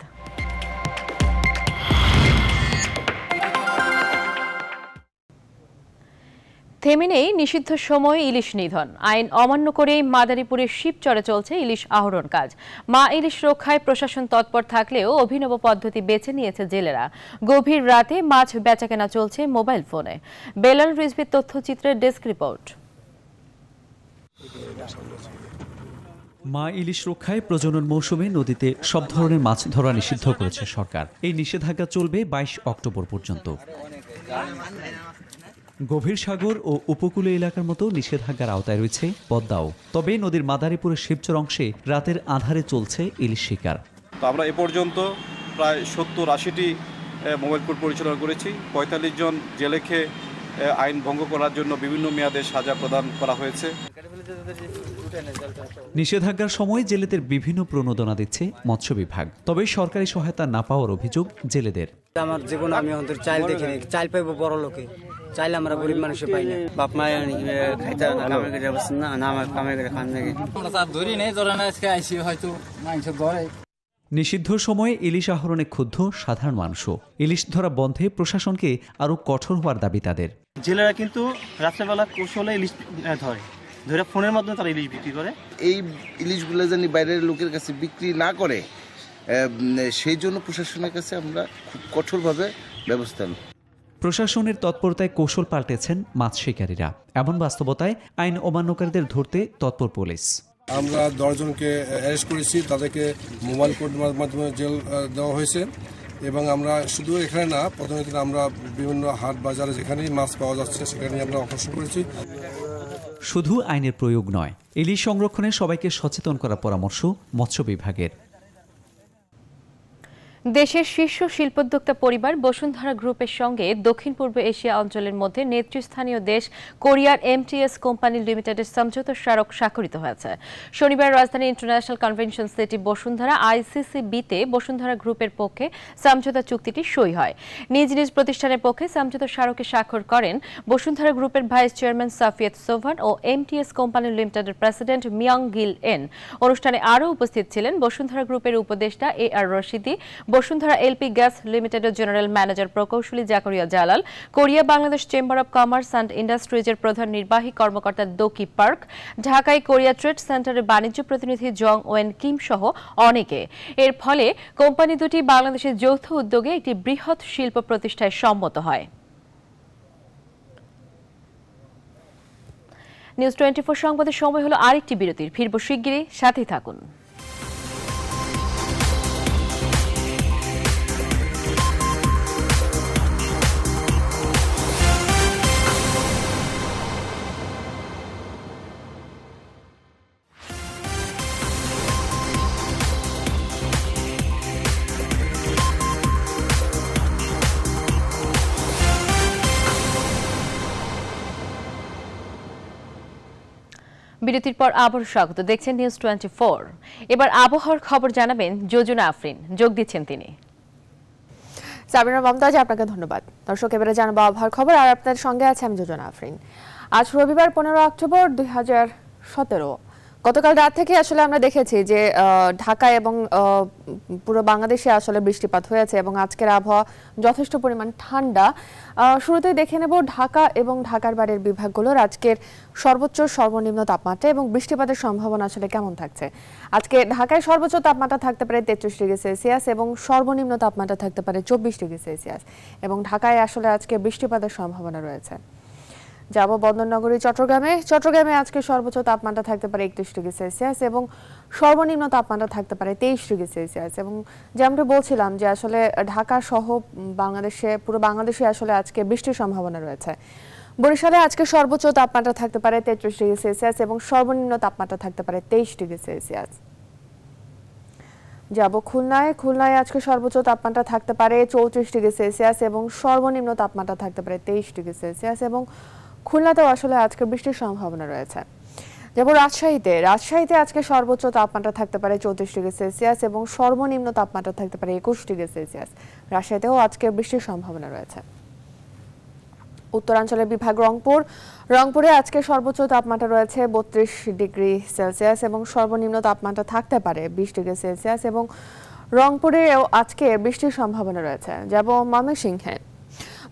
থেমে নেই নিষিদ্ধ সময় ইলিশ নিধন আইন অমান্য করে মাদারীপুরে শিবচরে চলছে ইলিশ আহরণ কাজ মা ইলিশ রক্ষায় প্রশাসন তৎপর থাকলেও অভিনব পদ্ধতি বেছে নিয়েছে জেলেরা গভীর রাতে মাছ বেচাকেনা চলছে মোবাইল ফোনে বেলাল রিজভির তথ্যচিত্রের ডেস্ক রিপোর্ট মা ইলিশ রক্ষায় প্রজনন মৌসুমে নদীতে সব ধরনের মাছ ধরা নিষিদ্ধ করেছে সরকার এই নিষেধাজ্ঞা চলবে বাইশ অক্টোবর পর্যন্ত গভীর সাগর ও উপকূলীয় এলাকার মতো নিষেধাজ্ঞার আওতায় রয়েছে পদ্মাও তবে নদীর মাদারীপুরের শিবচর অংশে রাতের আধারে চলছে ইলিশ শিকার আমরা এ পর্যন্ত প্রায় সত্তর আশিটি মোবাইল কোর্ট পরিচালনা করেছি পঁয়তাল্লিশ জন জেলেখে আইন ভঙ্গ করার জন্য বিভিন্ন মেয়াদে সাজা প্রদান করা হয়েছে নিষেধাজ্ঞার সময় জেলেদের বিভিন্ন প্রণোদনা দিচ্ছে মৎস্য বিভাগ তবে সরকারি সহায়তা না পাওয়ার অভিযোগ জেলেদের আমার জীবন আমি অন্তর চাইল দেখিনি চাইল পাইব বড় লোকে চাইলে আমরা গরিব মানুষে পাই না বাপ মা খাইতে আমার কাছে বসছেন না না আমার কামের করে খান নাকি ধরি নেই ধরে না আজকে আইসি হয়তো মাংস ধরে নিষিদ্ধ সময়ে ইলিশ আহরণে ক্ষুব্ধ সাধারণ মানুষও ইলিশ ধরা বন্ধে প্রশাসনকে আরও কঠোর হওয়ার দাবি তাদের জেলেরা কিন্তু রাত্রেবেলা কৌশলে ইলিশ ধরে ধরে ফোনের মাধ্যমে তারা ইলিশ বিক্রি করে এই ইলিশগুলো জানি বাইরের লোকের কাছে বিক্রি না করে সেই জন্য প্রশাসনের কাছে আমরা খুব কঠোরভাবে ব্যবস্থা নিই প্রশাসনের তৎপরতায় কৌশল পাল্টেছেন মাছ শিকারীরা এমন বাস্তবতায় আইন অমান্যকারীদের ধরতে তৎপর পুলিশ আমরা দশজনকে অ্যারেস্ট করেছি তাদেরকে মোবাইল কোর্ট মাধ্যমে জেল দেওয়া হয়েছে এবং আমরা শুধু এখানে না প্রথমে দিন আমরা বিভিন্ন হাট বাজারে যেখানেই মাছ পাওয়া যাচ্ছে সেখানে আমরা আকর্ষণ করেছি শুধু আইনের প্রয়োগ নয় এলি সংরক্ষণে সবাইকে সচেতন করার পরামর্শ মৎস্য বিভাগের দেশের শীর্ষ শিল্পোদ্যোক্তা পরিবার বসুন্ধরা গ্রুপের সঙ্গে দক্ষিণ পূর্ব এশিয়া অঞ্চলের মধ্যে নেতৃস্থানীয় দেশ কোরিয়ার এমটিএস কোম্পানি লিমিটেডের সমঝোতা স্মারক স্বাক্ষরিত হয়েছে শনিবার রাজধানী international convention city Bashundhara ICC বিতে বসুন্ধরা গ্রুপের পক্ষে সমঝোতা চুক্তিটি সই হয় নিজ নিজ প্রতিষ্ঠানের পক্ষে সমঝোতা স্মারকে স্বাক্ষর করেন বসুন্ধরা গ্রুপের ভাইস চেয়ারম্যান সাফিয়ত সোভান ও এমটিএস কোম্পানি লিমিটেডের প্রেসিডেন্ট মিয়াং গিল এন অনুষ্ঠানে আরও উপস্থিত ছিলেন বসুন্ধরা গ্রুপের উপদেষ্টা A R Rashidi Bashundhara LP gas লিমিটেডের জেনারেল ম্যানেজার প্রকৌশলী Zakaria Jalal Korea Bangladesh chamber of commerce and ইন্ডাস্ট্রিজের প্রধান নির্বাহী কর্মকর্তা দোকি পার্ক ঢাকায় কোরিয়া ট্রেড সেন্টারের বাণিজ্য প্রতিনিধি জং ওয়েন কিম সহ অনেকে এর ফলে কোম্পানি দুটি বাংলাদেশের যৌথ উদ্যোগে একটি বৃহৎ শিল্প প্রতিষ্ঠায় সম্মত হয় নিউজ টোয়েন্টি ফোর সংবাদের সময় হলো আরেকটি বিরতির ফিরব শিগগিরই সাথে থাকুন বিরতির পর আবার স্বাগত দেখছেন নিউজ টোয়েন্টি এবার আবহাওয়ার খবর জানাবেন যোজনা আফরিন যোগ দিচ্ছেন তিনি সাবিনা মমতাজ আপনাকে ধন্যবাদ দর্শক এবারে জানবো আবহাওয়ার খবর আর আপনার সঙ্গে আছে আমি যোজনা আফরিন আজ রবিবার পনেরো অক্টোবর দুই হাজার সতেরো গতকাল রাত থেকে আসলে আমরা দেখেছি যে ঢাকায় এবং পুরো বাংলাদেশে আসলে বৃষ্টিপাত হয়েছে এবং আজকের আবহাওয়া যথেষ্ট পরিমাণ ঠান্ডা শুরুতেই দেখে নেব ঢাকা এবং ঢাকার বাড়ির বিভাগগুলোর আজকের সর্বোচ্চ সর্বনিম্ন তাপমাত্রা এবং বৃষ্টিপাতের সম্ভাবনা আসলে কেমন থাকছে আজকে ঢাকায় সর্বোচ্চ তাপমাত্রা থাকতে পারে তেত্রিশ ডিগ্রি সেলসিয়াস এবং সর্বনিম্ন তাপমাত্রা থাকতে পারে চব্বিশ ডিগ্রি সেলসিয়াস এবং ঢাকায় আসলে আজকে বৃষ্টিপাতের সম্ভাবনা রয়েছে যাব বন্দরনগরী চট্টগ্রামে চট্টগ্রামে আজকে সর্বোচ্চ তাপমাত্রা থাকতে পারে একত্রিশ ডিগ্রি সেলসিয়াস এবং সর্বনিম্ন তাপমাত্রা থাকতে পারে তেইশ ডিগ্রি সেলসিয়াস এবং যেমনটা বলছিলাম যে আসলে ঢাকা সহ বাংলাদেশে পুরো বাংলাদেশে আসলে আজকে বৃষ্টির সম্ভাবনা রয়েছে বরিশালে আজকে সর্বোচ্চ তাপমাত্রা থাকতে পারে তেত্রিশ ডিগ্রি সেলসিয়াস এবং সর্বনিম্ন তাপমাত্রা থাকতে পারে তেইশ ডিগ্রি সেলসিয়াস যাব খুলনায় খুলনায় আজকে সর্বোচ্চ তাপমাত্রা থাকতে পারে চৌত্রিশ ডিগ্রি সেলসিয়াস এবং সর্বনিম্ন তাপমাত্রা থাকতে পারে তেইশ ডিগ্রি সেলসিয়াস এবং খুলনাতেও আসলে আজকে বৃষ্টির সম্ভাবনা রয়েছে যেমন রাজশাহীতে রাজশাহীতে আজকে সর্বোচ্চ তাপমাত্রা থাকতে পারে চৌত্রিশ ডিগ্রি সেলসিয়াস এবং সর্বনিম্ন তাপমাত্রা থাকতে পারে একুশ ডিগ্রি সেলসিয়াস রাজশাহীতেও আজকে বৃষ্টির সম্ভাবনা রয়েছে উত্তরাঞ্চলের বিভাগ রংপুর রংপুরে আজকে সর্বোচ্চ তাপমাত্রা রয়েছে বত্রিশ ডিগ্রি সেলসিয়াস এবং সর্বনিম্ন তাপমাত্রা থাকতে পারে বিশ ডিগ্রি সেলসিয়াস এবং রংপুরেও আজকে বৃষ্টির সম্ভাবনা রয়েছে যেমন ময়মনসিংহে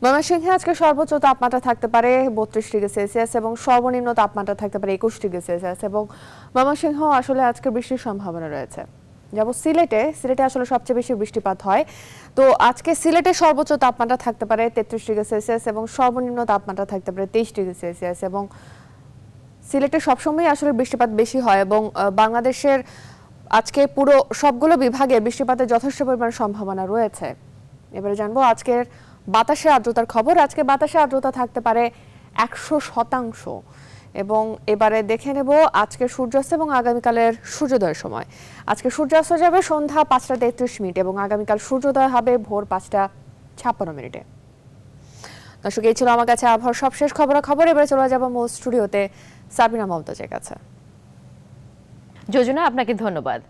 ময়মনসিংহে আজকে সর্বোচ্চ তাপমাত্রা থাকতে পারে বত্রিশ ডিগ্রি সেলসিয়াস এবং সর্বনিম্ন তাপমাত্রা থাকতে পারে একুশ ডিগ্রি সেলসিয়াস এবং ময়মনসিংহ আসলে আজকে বৃষ্টির সম্ভাবনা রয়েছে যাবো সিলেটে সিলেটে আসলে সবচেয়ে বেশি বৃষ্টিপাত হয় তো আজকে সিলেটে সর্বোচ্চ তাপমাত্রা থাকতে পারে তেত্রিশ ডিগ্রি সেলসিয়াস এবং সর্বনিম্ন তাপমাত্রা থাকতে পারে তেইশ ডিগ্রি সেলসিয়াস এবং সিলেটে সবসময় আসলে বৃষ্টিপাত বেশি হয় এবং বাংলাদেশের আজকে পুরো সবগুলো বিভাগে বৃষ্টিপাতের যথেষ্ট পরিমাণ সম্ভাবনা রয়েছে এবারে জানবো আজকের বাতাসে আর্দ্রতার খবর আজকে বাতাসে আর্দ্রতা থাকতে পারে একশো শতাংশ এবং এবারে দেখে নেব আজকে সূর্যাস্ত এবং আগামীকালের সূর্যোদয়ের সময় আজকে সূর্যাস্ত যাবে সন্ধ্যা পাঁচটা তেত্রিশ মিনিট এবং আগামীকাল সূর্যোদয় হবে ভোর পাঁচটা ছাপ্পান্ন মিনিটে দর্শক এই ছিল আমার কাছে আবহাওয়ার সবশেষ শেষ খবর এবারে চলে যাবো মূল স্টুডিওতে সাবিনা মমতাজের কাছে যোজনা আপনাকে ধন্যবাদ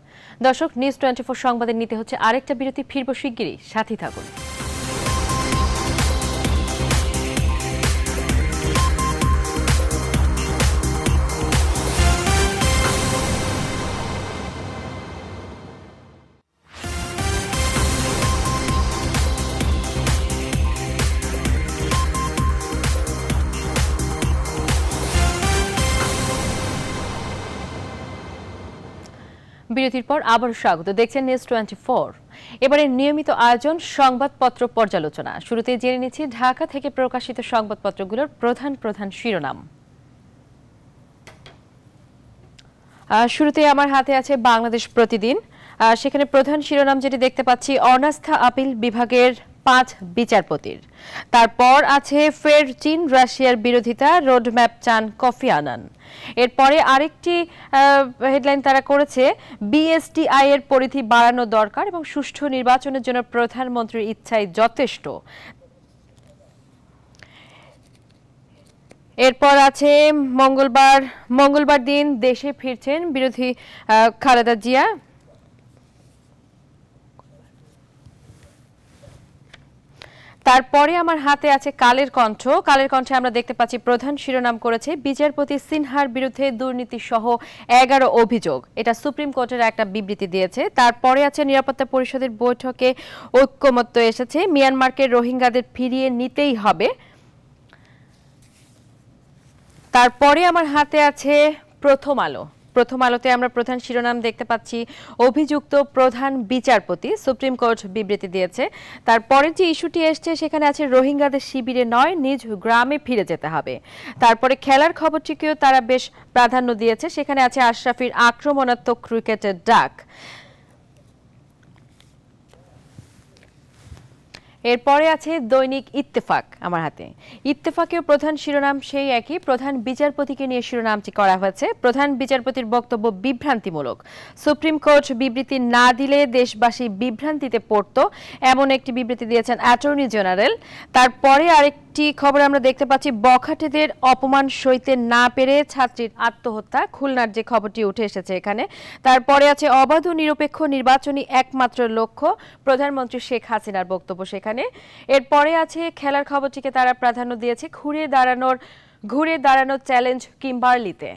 দর্শক নিউজ টোয়েন্টি ফোর সংবাদের নিতে হচ্ছে আরেকটা বিরতি ফিরব শিগগিরই সাথী থাকুন বিরতির পর আবার স্বাগত দেখছেন নিউজ টোয়েন্টি ফোর এবারে নিয়মিত আয়োজন সংবাদপত্র পর্যালোচনা শুরুতে জেনে নিচ্ছি ঢাকা থেকে প্রকাশিত সংবাদপত্রগুলোর প্রধান প্রধান শিরোনাম শুরুতে আমার হাতে আছে বাংলাদেশ প্রতিদিন সেখানে প্রধান শিরোনাম যেটি দেখতে পাচ্ছি অনাস্থা আপিল বিভাগের পাঁচ বিচারপতির তারপর আছে ফের চীন রাশিয়ার বিরোধিতা রোডম্যাপ চান কফি আনান এরপরে আরেকটি হেডলাইন তারা করেছে বিএসটিআই এর পরিধি বাড়ানো দরকার এবং সুষ্ঠু নির্বাচনের জন্য প্রধানমন্ত্রীর ইচ্ছাই যথেষ্ট এরপর আছে মঙ্গলবার মঙ্গলবার দিন দেশে ফিরছেন বিরোধী খালেদা জিয়া তারপরে আমার হাতে আছে কালের কণ্ঠ কালের কণ্ঠে আমরা দেখতে পাচ্ছি প্রধান শিরোনাম করেছে বিচারপতি সিনহার বিরুদ্ধে দুর্নীতি সহ এগারো অভিযোগ এটা সুপ্রিম কোর্টের একটা বিবৃতি দিয়েছে তারপরে আছে নিরাপত্তা পরিষদের বৈঠকে ঐক্যমত্য এসেছে মিয়ানমারকে রোহিঙ্গাদের ফিরিয়ে নিতেই হবে তারপরে আমার হাতে আছে প্রথম আলো প্রথম আলোতে আমরা প্রধান শিরোনাম দেখতে পাচ্ছি অভিযুক্ত প্রধান বিচারপতি সুপ্রিম কোর্ট বিবৃতি দিয়েছে তারপরে যে ইস্যুটি এসছে সেখানে আছে রোহিঙ্গাদের শিবিরে নয় নিজ গ্রামে ফিরে যেতে হবে তারপরে খেলার খবরটিকেও তারা বেশ প্রাধান্য দিয়েছে সেখানে আছে আশরাফির আক্রমণাত্মক ক্রিকেটের ডাক এরপরে আছে দৈনিক ইত্তেফাক আমার হাতে ইত্তেফাকের প্রধান শিরোনাম সেই একই প্রধান বিচারপতিকে নিয়ে শিরোনামটি করা হয়েছে প্রধান বিচারপতির বক্তব্য বিভ্রান্তিমূলক সুপ্রিম কোর্ট বিবৃতি না দিলে দেশবাসী বিভ্রান্তিতে পড়ত এমন একটি বিবৃতি দিয়েছেন অ্যাটর্নি জেনারেল তারপরে আরেকটি খবর আমরা দেখতে পাচ্ছি বখাটেদের অপমান সইতে না পেরে ছাত্রীর আত্মহত্যা খুলনার যে খবরটি উঠে এসেছে এখানে তারপরে আছে অবাধ নিরপেক্ষ নির্বাচনী একমাত্র লক্ষ্য প্রধানমন্ত্রী শেখ হাসিনার বক্তব্য সেখানে সেখানে এরপরে আছে খেলার খবরটিকে তারা প্রাধান্য দিয়েছে ঘুরে দাঁড়ানোর ঘুরে দাঁড়ানোর চ্যালেঞ্জ কিম্বার্লিতে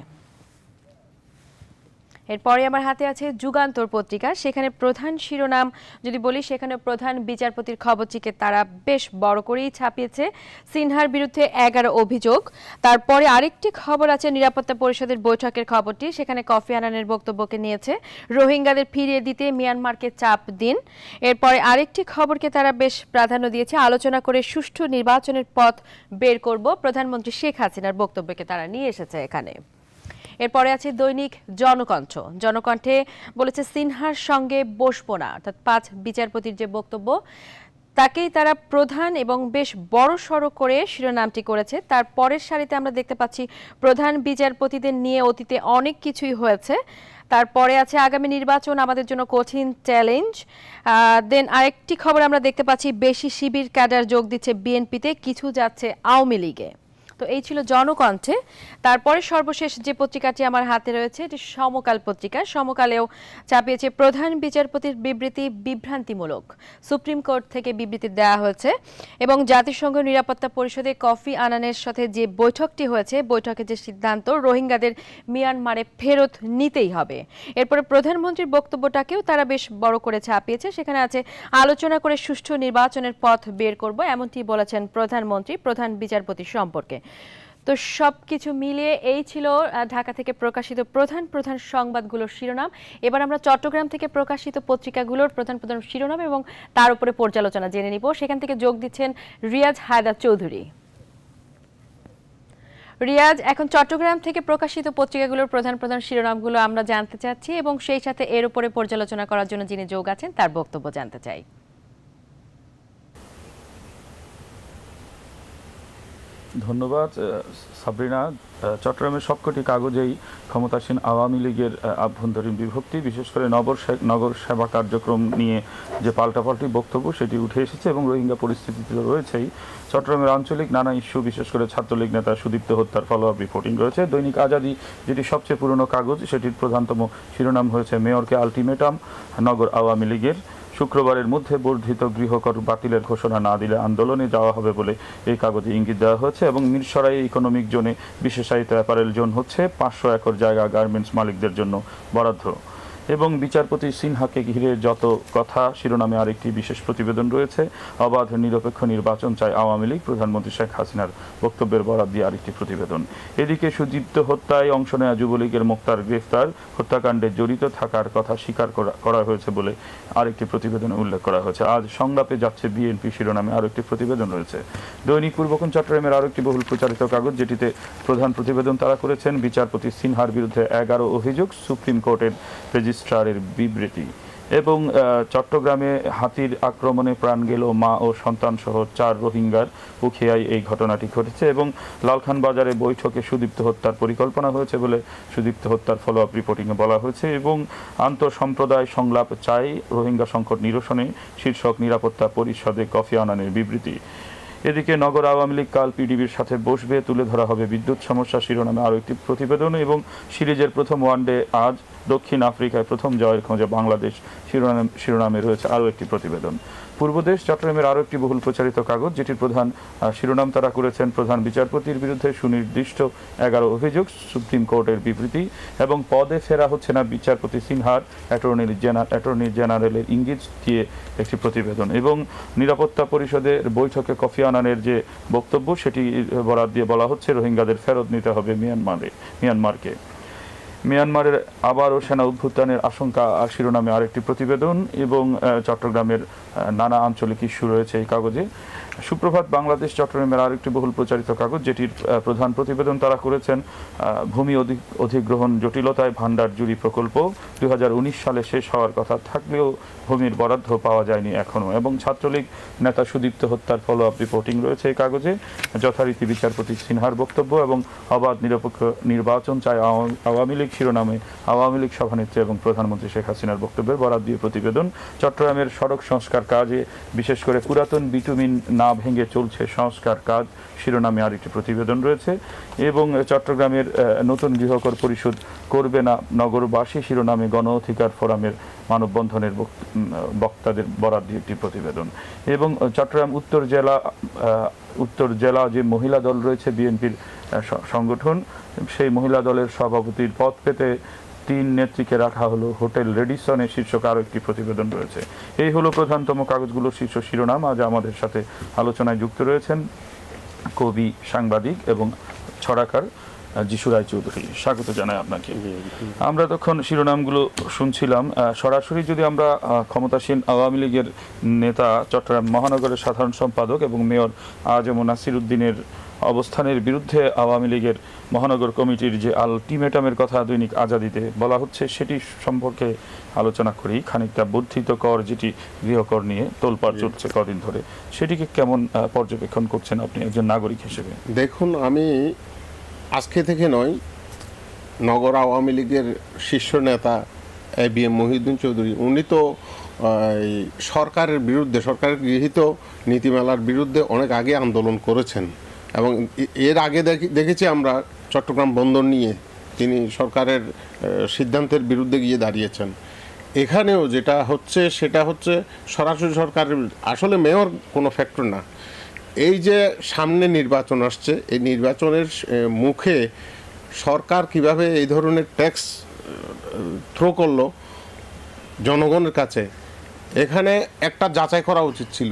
এরপরে আমার হাতে আছে যুগান্তর পত্রিকা সেখানে প্রধান শিরোনাম যদি বলি সেখানে প্রধান বিচারপতির খবরটিকে তারা বেশ বড় করেই ছাপিয়েছে সিনহার বিরুদ্ধে এগারো অভিযোগ তারপরে আরেকটি খবর আছে নিরাপত্তা পরিষদের বৈঠকের খবরটি সেখানে কফি আনানের বক্তব্যকে নিয়েছে রোহিঙ্গাদের ফিরিয়ে দিতে মিয়ানমারকে চাপ দিন এরপরে আরেকটি খবরকে তারা বেশ প্রাধান্য দিয়েছে আলোচনা করে সুষ্ঠু নির্বাচনের পথ বের করব প্রধানমন্ত্রী শেখ হাসিনার বক্তব্যকে তারা নিয়ে এসেছে এখানে এরপরে আছে দৈনিক জনকণ্ঠ জনকণ্ঠে বলেছে সিনহার সঙ্গে বসবো না অর্থাৎ পাঁচ বিচারপতির যে বক্তব্য তাকেই তারা প্রধান এবং বেশ বড় সড়ো করে শিরোনামটি করেছে তার পরের সারিতে আমরা দেখতে পাচ্ছি প্রধান বিচারপতিদের নিয়ে অতীতে অনেক কিছুই হয়েছে তারপরে আছে আগামী নির্বাচন আমাদের জন্য কঠিন চ্যালেঞ্জ দেন আরেকটি খবর আমরা দেখতে পাচ্ছি বেশি শিবির ক্যাডার যোগ দিচ্ছে বিএনপিতে কিছু যাচ্ছে আওয়ামী লীগে তো এই ছিল জনকণ্ঠে তারপরে সর্বশেষ যে পত্রিকাটি আমার হাতে রয়েছে এটি সমকাল পত্রিকা সমকালেও চাপিয়েছে প্রধান বিচারপতির বিবৃতি বিভ্রান্তিমূলক সুপ্রিম কোর্ট থেকে বিবৃতি দেওয়া হয়েছে এবং জাতিসংঘ নিরাপত্তা পরিষদে কফি আনানের সাথে যে বৈঠকটি হয়েছে বৈঠকে যে সিদ্ধান্ত রোহিঙ্গাদের মিয়ানমারে ফেরত নিতেই হবে এরপরে প্রধানমন্ত্রীর বক্তব্যটাকেও তারা বেশ বড় করে ছাপিয়েছে সেখানে আছে আলোচনা করে সুষ্ঠু নির্বাচনের পথ বের করব এমনটি বলেছেন প্রধানমন্ত্রী প্রধান বিচারপতি সম্পর্কে তো সব কিছু মিলিয়ে এই ছিল ঢাকা থেকে প্রকাশিত প্রধান প্রধান সংবাদগুলোর শিরোনাম এবার আমরা চট্টগ্রাম থেকে প্রকাশিত পত্রিকাগুলোর প্রধান প্রধান শিরোনাম এবং তার উপরে পর্যালোচনা জেনে নিব সেখান থেকে যোগ দিচ্ছেন রিয়াজ হায়দার চৌধুরী রিয়াজ এখন চট্টগ্রাম থেকে প্রকাশিত পত্রিকাগুলোর প্রধান প্রধান শিরোনামগুলো আমরা জানতে চাচ্ছি এবং সেই সাথে এর উপরে পর্যালোচনা করার জন্য যিনি যোগ আছেন তার বক্তব্য জানতে চাই ধন্যবাদ সাবরিনা চট্টগ্রামের সবকটি কাগজেই ক্ষমতাসীন আওয়ামী লীগের আভ্যন্তরীণ বিভক্তি বিশেষ করে নগর নগর সেবা কার্যক্রম নিয়ে যে পাল্টাপাল্টি বক্তব্য সেটি উঠে এসেছে এবং রোহিঙ্গা পরিস্থিতি রয়েছেই চট্টগ্রামের আঞ্চলিক নানা ইস্যু বিশেষ করে ছাত্রলীগ নেতা সুদীপ্ত হত্যার ফলো আপ রিপোর্টিং রয়েছে দৈনিক আজাদি যেটি সবচেয়ে পুরনো কাগজ সেটির প্রধানতম শিরোনাম হয়েছে মেয়রকে আলটিমেটাম নগর আওয়ামী লীগের শুক্রবারের মধ্যে বর্ধিত গৃহকর বাতিলের ঘোষণা না দিলে আন্দোলনে যাওয়া হবে বলে এই কাগজে ইঙ্গিত দেওয়া হয়েছে এবং মিরসরাই ইকোনমিক জোনে বিশেষায়িত অ্যাপারেল জোন হচ্ছে পাঁচশো একর জায়গা গার্মেন্টস মালিকদের জন্য বরাদ্দ এবং বিচারপতি সিনহাকে ঘিরে যত কথা শিরোনামে আরেকটি বিশেষ প্রতিবেদন রয়েছে অবাধ নিরপেক্ষ নির্বাচন চায় আওয়ামী লীগ প্রধানমন্ত্রী শেখ হাসিনার বক্তব্যের বরাদ দিয়ে আরেকটি প্রতিবেদন এদিকে সুদীপ্ত হত্যায় অংশ নেওয়া যুবলীগের মুক্তার গ্রেফতার হত্যাকাণ্ডে জড়িত থাকার কথা স্বীকার করা হয়েছে বলে আরেকটি প্রতিবেদনে উল্লেখ করা হয়েছে আজ সংলাপে যাচ্ছে বিএনপি শিরোনামে আরও একটি প্রতিবেদন রয়েছে দৈনিক পূর্বক্ষণ চট্টগ্রামের আরও একটি বহুল প্রচারিত কাগজ যেটিতে প্রধান প্রতিবেদন তারা করেছেন বিচারপতি সিনহার বিরুদ্ধে এগারো অভিযোগ সুপ্রিম কোর্টের রেজিস্ট্রারের বিবৃতি এবং চট্টগ্রামে হাতির আক্রমণে প্রাণ গেল মা ও সন্তানসহ চার রোহিঙ্গার উখিয়ায় এই ঘটনাটি ঘটেছে এবং লালখান বাজারে বৈঠকে সুদীপ্ত হত্যার পরিকল্পনা হয়েছে বলে সুদীপ্ত হত্যার ফলো আপ রিপোর্টিংয়ে বলা হয়েছে এবং আন্তঃসম্প্রদায় সংলাপ চাই রোহিঙ্গা সংকট নিরসনে শীর্ষক নিরাপত্তা পরিষদে কফি আনানের বিবৃতি এদিকে নগর আওয়ামী লীগ কাল পিডিবির সাথে বসবে তুলে ধরা হবে বিদ্যুৎ সমস্যা শিরোনামে আরও একটি প্রতিবেদন এবং সিরিজের প্রথম ওয়ানডে আজ দক্ষিণ আফ্রিকায় প্রথম জয়ের খোঁজে বাংলাদেশ শিরোনাম শিরোনামে রয়েছে আরও একটি প্রতিবেদন পূর্বদেশ চট্টগ্রামের আরও একটি বহুল প্রচারিত কাগজ যেটির প্রধান শিরোনাম তারা করেছেন প্রধান বিচারপতির বিরুদ্ধে সুনির্দিষ্ট এগারো অভিযোগ সুপ্রিম কোর্টের বিবৃতি এবং পদে ফেরা হচ্ছে না বিচারপতি সিনহার অ্যাটর্নি জেনার অ্যাটর্নি জেনারেলের ইঙ্গিত দিয়ে একটি প্রতিবেদন এবং নিরাপত্তা পরিষদের বৈঠকে কফি আনানের যে বক্তব্য সেটি বরাদ দিয়ে বলা হচ্ছে রোহিঙ্গাদের ফেরত নিতে হবে মিয়ানমারে মিয়ানমারকে মিয়ানমারের আবারও সেনা অভ্যুত্থানের আশঙ্কা শিরোনামে আরেকটি প্রতিবেদন এবং চট্টগ্রামের নানা আঞ্চলিক ইস্যু রয়েছে এই কাগজে সুপ্রভাত বাংলাদেশ চট্টগ্রামের আরেকটি বহুল প্রচারিত কাগজ যেটির প্রধান প্রতিবেদন তারা করেছেন ভূমি অধিগ্রহণ জটিলতায় ভান্ডার জুড়ি প্রকল্প দু সালে শেষ হওয়ার কথা থাকলেও ভূমির বরাদ্দ পাওয়া যায়নি এখনও এবং ছাত্রলীগ নেতা সুদীপ্ত হত্যার ফলো আপ রিপোর্টিং রয়েছে এই কাগজে যথারীতি বিচারপতি সিনহার বক্তব্য এবং অবাধ নিরপেক্ষ নির্বাচন চায় আওয়ামী লীগ শিরোনামে আওয়ামী লীগ সভানেত্রী এবং প্রধানমন্ত্রী শেখ হাসিনার বক্তব্যের বরাদ্দ দিয়ে প্রতিবেদন চট্টগ্রামের সড়ক সংস্কার কাজে বিশেষ করে পুরাতন বিটুমিন না ভেঙে চলছে সংস্কার কাজ শিরোনামে আরেকটি প্রতিবেদন রয়েছে এবং চট্টগ্রামের নতুন গৃহকর পরিষদ করবে না নগরবাসী শিরোনামে গণ অধিকার ফোরামের মানববন্ধনের বক্তাদের বরাদ্দ একটি প্রতিবেদন এবং চট্টগ্রাম উত্তর জেলা উত্তর জেলা যে মহিলা দল রয়েছে বিএনপির সংগঠন সেই মহিলা দলের সভাপতির পদ পেতে তিন নেত্রীকে রাখা হলো হোটেল রেডিসনের শীর্ষক আরও একটি প্রতিবেদন রয়েছে এই হলো প্রধানতম কাগজগুলোর শীর্ষ শিরোনাম আজ আমাদের সাথে আলোচনায় যুক্ত রয়েছেন কবি সাংবাদিক এবং ছড়াকার যিশু চৌধুরী স্বাগত জানাই আপনাকে আমরা তখন শিরোনামগুলো শুনছিলাম সরাসরি যদি আমরা ক্ষমতাসীন আওয়ামী লীগের নেতা চট্টগ্রাম মহানগরের সাধারণ সম্পাদক এবং মেয়র আজম নাসির উদ্দিনের অবস্থানের বিরুদ্ধে আওয়ামী লীগের মহানগর কমিটির যে আলটিমেটামের কথা দৈনিক আজাদিতে বলা হচ্ছে সেটি সম্পর্কে আলোচনা করি খানিকটা বুদ্ধিত কর যেটি গৃহকর নিয়ে তোলপাড় চলছে কদিন ধরে সেটিকে কেমন পর্যবেক্ষণ করছেন আপনি একজন নাগরিক হিসেবে দেখুন আমি আজকে থেকে নয় নগর আওয়ামী লীগের শীর্ষ নেতা A B M Mohiuddin Chowdhury উনি তো সরকারের বিরুদ্ধে সরকারের গৃহীত নীতিমালার বিরুদ্ধে অনেক আগে আন্দোলন করেছেন এবং এর আগে দেখেছি আমরা চট্টগ্রাম বন্দর নিয়ে তিনি সরকারের সিদ্ধান্তের বিরুদ্ধে গিয়ে দাঁড়িয়েছেন এখানেও যেটা হচ্ছে সেটা হচ্ছে সরাসরি সরকারের আসলে মেয়র কোনো ফ্যাক্টর না এই যে সামনে নির্বাচন আসছে এই নির্বাচনের মুখে সরকার কিভাবে এই ধরনের ট্যাক্স থ্রো করলো জনগণের কাছে এখানে একটা যাচাই করা উচিত ছিল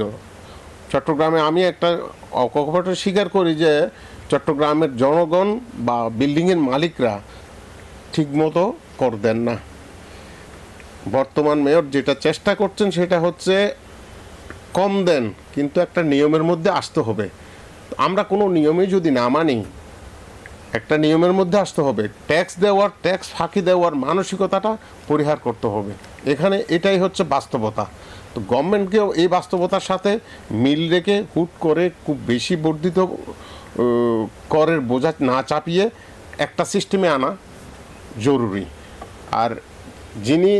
চট্টগ্রামে আমি একটা কখনো স্বীকার করি যে চট্টগ্রামের জনগণ বা বিল্ডিংয়ের মালিকরা ঠিকমতো কর দেন না বর্তমান মেয়র যেটা চেষ্টা করছেন সেটা হচ্ছে কম দেন কিন্তু একটা নিয়মের মধ্যে আসতে হবে আমরা কোনো নিয়মে যদি না মানি একটা নিয়মের মধ্যে আসতে হবে ট্যাক্স দেওয়ার ট্যাক্স ফাঁকি দেওয়ার মানসিকতাটা পরিহার করতে হবে এখানে এটাই হচ্ছে বাস্তবতা তো গভর্নমেন্টকেও এই বাস্তবতার সাথে মিল রেখে হুট করে খুব বেশি বর্ধিত করের বোঝা না চাপিয়ে একটা সিস্টেমে আনা জরুরি আর যিনি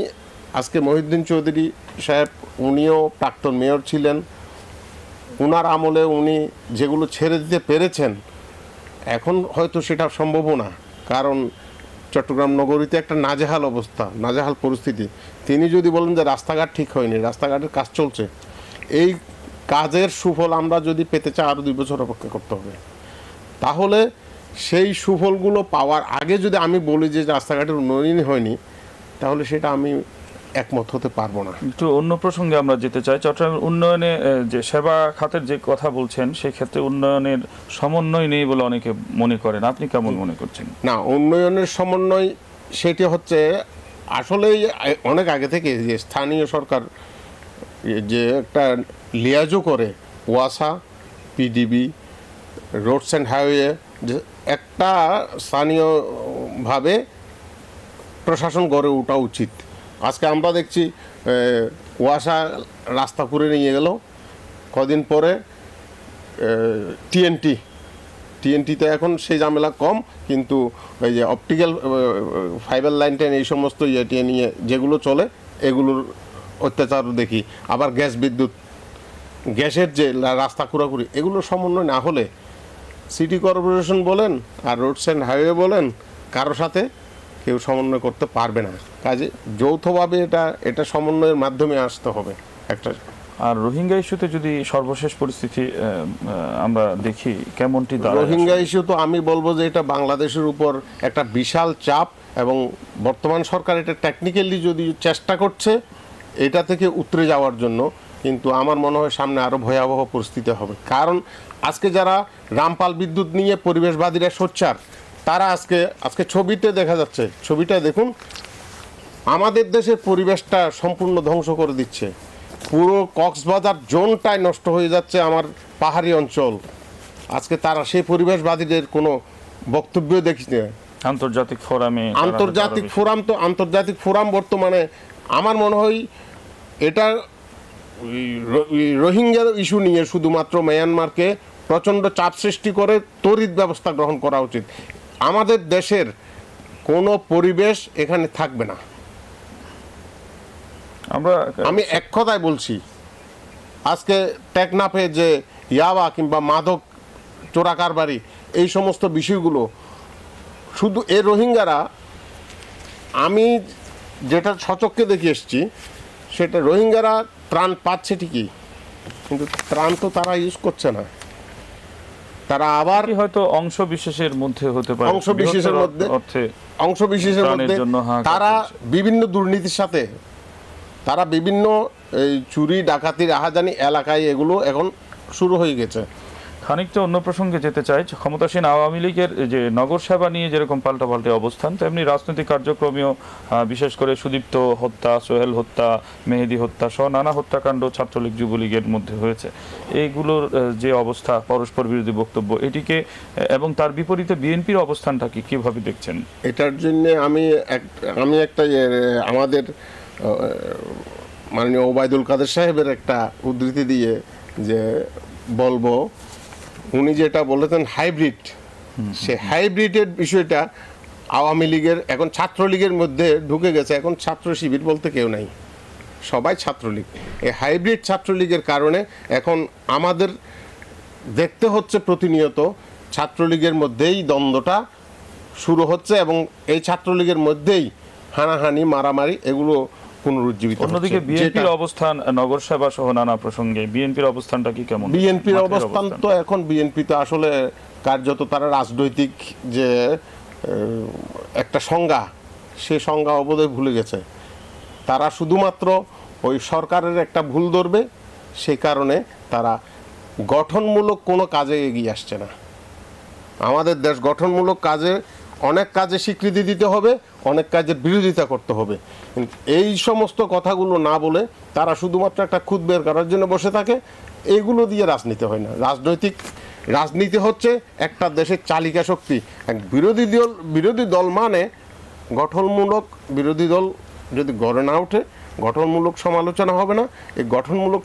আজকে মহিউদ্দিন চৌধুরী সাহেব উনিও প্রাক্তন মেয়র ছিলেন ওনার আমলে উনি যেগুলো ছেড়ে দিতে পেরেছেন এখন হয়তো সেটা সম্ভবও না কারণ চট্টগ্রাম নগরীতে একটা নাজেহাল অবস্থা নাজেহাল পরিস্থিতি তিনি যদি বলেন যে রাস্তাঘাট ঠিক হয়নি রাস্তাঘাটের কাজ চলছে এই কাজের সুফল আমরা যদি পেতে চাই আরও দুই বছর অপেক্ষা করতে হবে তাহলে সেই সুফলগুলো পাওয়ার আগে যদি আমি বলি যে রাস্তাঘাটের উন্নয়নই হয়নি তাহলে সেটা আমি একমত হতে পারবো না একটু অন্য প্রসঙ্গে আমরা যেতে চাই চট্টগ্রামের উন্নয়নে যে সেবা খাতের যে কথা বলছেন সেক্ষেত্রে উন্নয়নের সমন্বয় নেই বলে অনেকে মনে করেন আপনি কেমন মনে করছেন না উন্নয়নের সমন্বয় সেটি হচ্ছে আসলেই অনেক আগে থেকে যে স্থানীয় সরকার যে একটা লিয়াজও করে ওয়াসা পিডিবি রোডস অ্যান্ড হাইওয়ে একটা স্থানীয়ভাবে প্রশাসন গড়ে ওঠা উচিত আজকে আমরা দেখছি ওয়াসা রাস্তা করে নিয়ে গেল কদিন পরে টিএনটি টিএনটিতে এখন সেই ঝামেলা কম কিন্তু ওই যে অপটিক্যাল ফাইবার লাইন টেন এই সমস্ত ইয়ে নিয়ে যেগুলো চলে এগুলোর অত্যাচার দেখি আবার গ্যাস বিদ্যুৎ গ্যাসের যে রাস্তা কুড়াকুড়ি এগুলো সমন্বয় না হলে সিটি কর্পোরেশন বলেন আর রোডস অ্যান্ড হাইওয়ে বলেন কারো সাথে কেউ সমন্বয় করতে পারবে না কাজে যৌথভাবে এটা এটা সমন্বয়ের মাধ্যমে আসতে হবে একটা আর রোহিঙ্গা ইস্যুতে যদি সর্বশেষ পরিস্থিতি আমরা দেখি কেমনটি রোহিঙ্গা ইস্যু তো আমি বলবো যে এটা বাংলাদেশের উপর একটা বিশাল চাপ এবং বর্তমান সরকার এটা টেকনিক্যালি যদি চেষ্টা করছে এটা থেকে উতরে যাওয়ার জন্য কিন্তু আমার মনে হয় সামনে আরও ভয়াবহ পরিস্থিতি হবে কারণ আজকে যারা রামপাল বিদ্যুৎ নিয়ে পরিবেশবাদীরা সোচ্চার তারা আজকে আজকে ছবিতে দেখা যাচ্ছে ছবিটা দেখুন আমাদের দেশের পরিবেশটা সম্পূর্ণ ধ্বংস করে দিচ্ছে পুরো কক্সবাজার জোনটাই নষ্ট হয়ে যাচ্ছে আমার পাহাড়ি অঞ্চল আজকে তারা সেই পরিবেশবাদীদের কোনো বক্তব্য দেখি না আন্তর্জাতিক ফোরামে আন্তর্জাতিক ফোরাম তো আন্তর্জাতিক ফোরাম বর্তমানে আমার মনে হয় এটা রোহিঙ্গা ইস্যু নিয়ে শুধুমাত্র মিয়ানমারকে প্রচণ্ড চাপ সৃষ্টি করে তড়িৎ ব্যবস্থা গ্রহণ করা উচিত আমাদের দেশের কোনো পরিবেশ এখানে থাকবে না আমরা আমি এক কথায় বলছি আজকে টেকনাফে যে ইয়াবা কিংবা মাদক চোরাকারবারি এই সমস্ত বিষয়গুলো শুধু এ রোহিঙ্গারা আমি যেটা সচককে দেখে এসছি সেটা রোহিঙ্গারা ত্রাণ পাচ্ছে ঠিকই কিন্তু ত্রাণ তো তারা ইউজ করছে না তারা আবার হয়তো অংশ বিশেষের মধ্যে হতে পারে অংশ বিশেষের মধ্যে অর্থে অংশ বিশেষের মধ্যে তারা বিভিন্ন দুর্নীতির সাথে তারা বিভিন্ন এই চুরি ডাকাতির আহাজানি এলাকায় এগুলো এখন শুরু হয়ে গেছে খানিকটা অন্য প্রসঙ্গে যেতে চাই ক্ষমতাসীন আওয়ামী লীগের যে নগর সেবা নিয়ে যেরকম পাল্টাপাল্টি অবস্থান তেমনি রাজনৈতিক কার্যক্রমেও বিশেষ করে সুদীপ্ত হত্যা সোহেল হত্যা মেহেদি হত্যা সহ নানা হত্যাকাণ্ড ছাত্রলীগ যুবলীগের মধ্যে হয়েছে এইগুলোর যে অবস্থা পরস্পর বিরোধী বক্তব্য এটিকে এবং তার বিপরীতে বিএনপির কি কীভাবে দেখছেন এটার জন্য আমি এক আমি একটা আমাদের মাননীয় ওবায়দুল কাদের সাহেবের একটা উদ্ধৃতি দিয়ে যে বলবো উনি যেটা বলেছেন হাইব্রিড সে হাইব্রিডের বিষয়টা আওয়ামী লীগের এখন ছাত্রলীগের মধ্যে ঢুকে গেছে এখন ছাত্র শিবির বলতে কেউ নাই সবাই ছাত্রলীগ এই হাইব্রিড ছাত্রলীগের কারণে এখন আমাদের দেখতে হচ্ছে প্রতিনিয়ত ছাত্রলীগের মধ্যেই দ্বন্দ্বটা শুরু হচ্ছে এবং এই ছাত্রলীগের মধ্যেই হানাহানি মারামারি এগুলো পুনরুজ্জীবিত অন্যদিকে বিএনপির অবস্থান নগর সহ নানা প্রসঙ্গে বিএনপির অবস্থানটা কি কেমন বিএনপির অবস্থান তো এখন বিএনপিতে আসলে কার্যত তারা রাজনৈতিক যে একটা সংজ্ঞা সে সংজ্ঞা অবদয় ভুলে গেছে তারা শুধুমাত্র ওই সরকারের একটা ভুল ধরবে সে কারণে তারা গঠনমূলক কোনো কাজে এগিয়ে আসছে না আমাদের দেশ গঠনমূলক কাজে অনেক কাজে স্বীকৃতি দিতে হবে অনেক কাজের বিরোধিতা করতে হবে এই সমস্ত কথাগুলো না বলে তারা শুধুমাত্র একটা খুদ বের করার জন্য বসে থাকে এগুলো দিয়ে রাজনীতি হয় না রাজনৈতিক রাজনীতি হচ্ছে একটা দেশের চালিকা শক্তি বিরোধী দল বিরোধী দল মানে গঠনমূলক বিরোধী দল যদি গড়ে না ওঠে গঠনমূলক সমালোচনা হবে না এই গঠনমূলক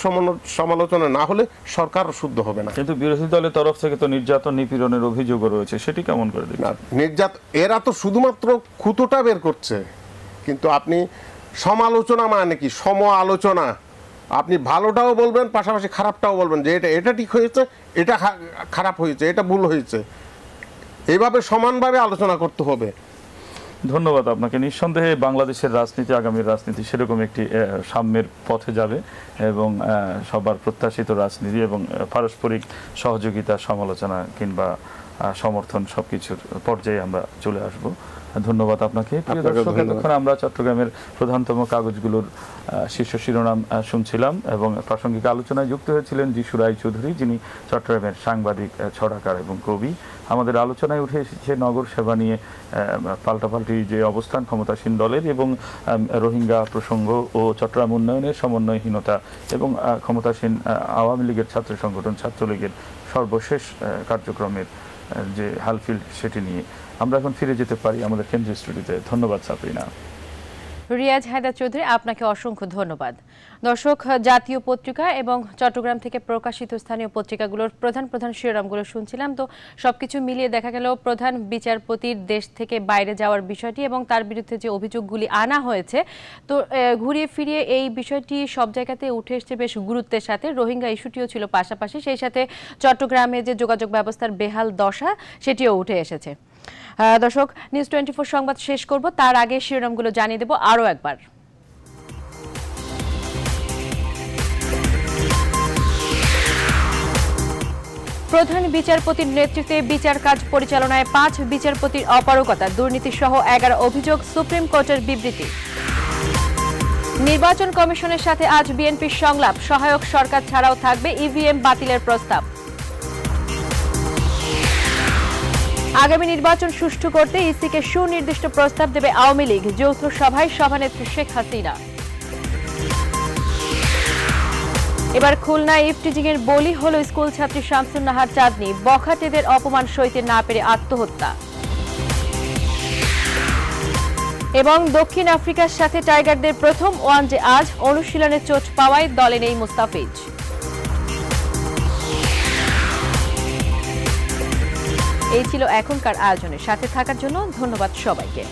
সমালোচনা না হলে সরকার শুদ্ধ হবে না কিন্তু বিরোধী দলের তরফ থেকে তো নির্যাতন নিপীড়নের অভিযোগও রয়েছে সেটি কেমন করে দিন নির্যাতন এরা তো শুধুমাত্র খুঁতোটা বের করছে কিন্তু আপনি সমালোচনা মানে কি সম আলোচনা আপনি ভালোটাও বলবেন পাশাপাশি খারাপটাও বলবেন যে এটা এটা ঠিক হয়েছে এটা খারাপ হয়েছে এটা ভুল হয়েছে এভাবে সমানভাবে আলোচনা করতে হবে ধন্যবাদ আপনাকে নিঃসন্দেহে বাংলাদেশের রাজনীতি আগামীর রাজনীতি সেরকম একটি সাম্যের পথে যাবে এবং সবার প্রত্যাশিত রাজনীতি এবং পারস্পরিক সহযোগিতা সমালোচনা কিংবা সমর্থন সব কিছুর পর্যায়ে আমরা চলে আসবো ধন্যবাদ আপনাকে প্রিয় দর্শক এতক্ষণ আমরা চট্টগ্রামের প্রধানতম কাগজগুলোর শীর্ষ শিরোনাম শুনছিলাম এবং প্রাসঙ্গিক আলোচনায় যুক্ত হয়েছিলেন যিশু রায় চৌধুরী যিনি চট্টগ্রামের সাংবাদিক ছড়াকার এবং কবি আমাদের আলোচনায় উঠে এসেছে নগর সেবা নিয়ে পাল্টাপাল্টি যে অবস্থান ক্ষমতাসীন দলের এবং রোহিঙ্গা প্রসঙ্গ ও চট্টগ্রাম উন্নয়নের সমন্বয়হীনতা এবং ক্ষমতাসীন আওয়ামী লীগের ছাত্র সংগঠন ছাত্রলীগের সর্বশেষ কার্যক্রমের যে হালফিল্ড সেটি নিয়ে আমরা এখন ফিরে যেতে পারি আমাদের কেন্দ্রীয় স্টুডিওতে ধন্যবাদ সাবরিনা রিয়াজ হায়দার চৌধুরী আপনাকে অসংখ্য ধন্যবাদ দর্শক জাতীয় পত্রিকা এবং চট্টগ্রাম থেকে প্রকাশিত স্থানীয় পত্রিকাগুলোর প্রধান প্রধান শিরোনামগুলো শুনছিলাম তো সবকিছু মিলিয়ে দেখা গেল প্রধান বিচারপতির দেশ থেকে বাইরে যাওয়ার বিষয়টি এবং তার বিরুদ্ধে যে অভিযোগগুলি আনা হয়েছে তো ঘুরিয়ে ফিরিয়ে এই বিষয়টি সব জায়গাতে উঠে এসছে বেশ গুরুত্বের সাথে রোহিঙ্গা ইস্যুটিও ছিল পাশাপাশি সেই সাথে চট্টগ্রামে যে যোগাযোগ ব্যবস্থার বেহাল দশা সেটিও উঠে এসেছে দর্শক নিউজ টোয়েন্টি সংবাদ শেষ করব তার আগে শিরোনামগুলো জানিয়ে দেব আরও একবার প্রধান বিচারপতির নেতৃত্বে বিচার কাজ পরিচালনায় পাঁচ বিচারপতির অপারগতা দুর্নীতিসহ এগারো অভিযোগ সুপ্রিম কোর্টের বিবৃতি নির্বাচন কমিশনের সাথে আজ বিএনপির সংলাপ সহায়ক সরকার ছাড়াও থাকবে ইভিএম বাতিলের প্রস্তাব আগামী নির্বাচন সুষ্ঠু করতে ইসিকে সুনির্দিষ্ট প্রস্তাব দেবে আওয়ামী লীগ যৌথ সভায় সভানেত্রী শেখ হাসিনা এবার খুলনা ইফটিজিং এর বলি হলো স্কুল ছাত্রী শামসুন নাহার চাঁদনি বখাটেদের অপমান সইতে না পেরে আত্মহত্যা এবং দক্ষিণ আফ্রিকার সাথে টাইগারদের প্রথম ওয়ান আজ অনুশীলনে চোট পাওয়ায় দলে নেই মুস্তাফিজ এই ছিল এখনকার আয়োজনের সাথে থাকার জন্য ধন্যবাদ সবাইকে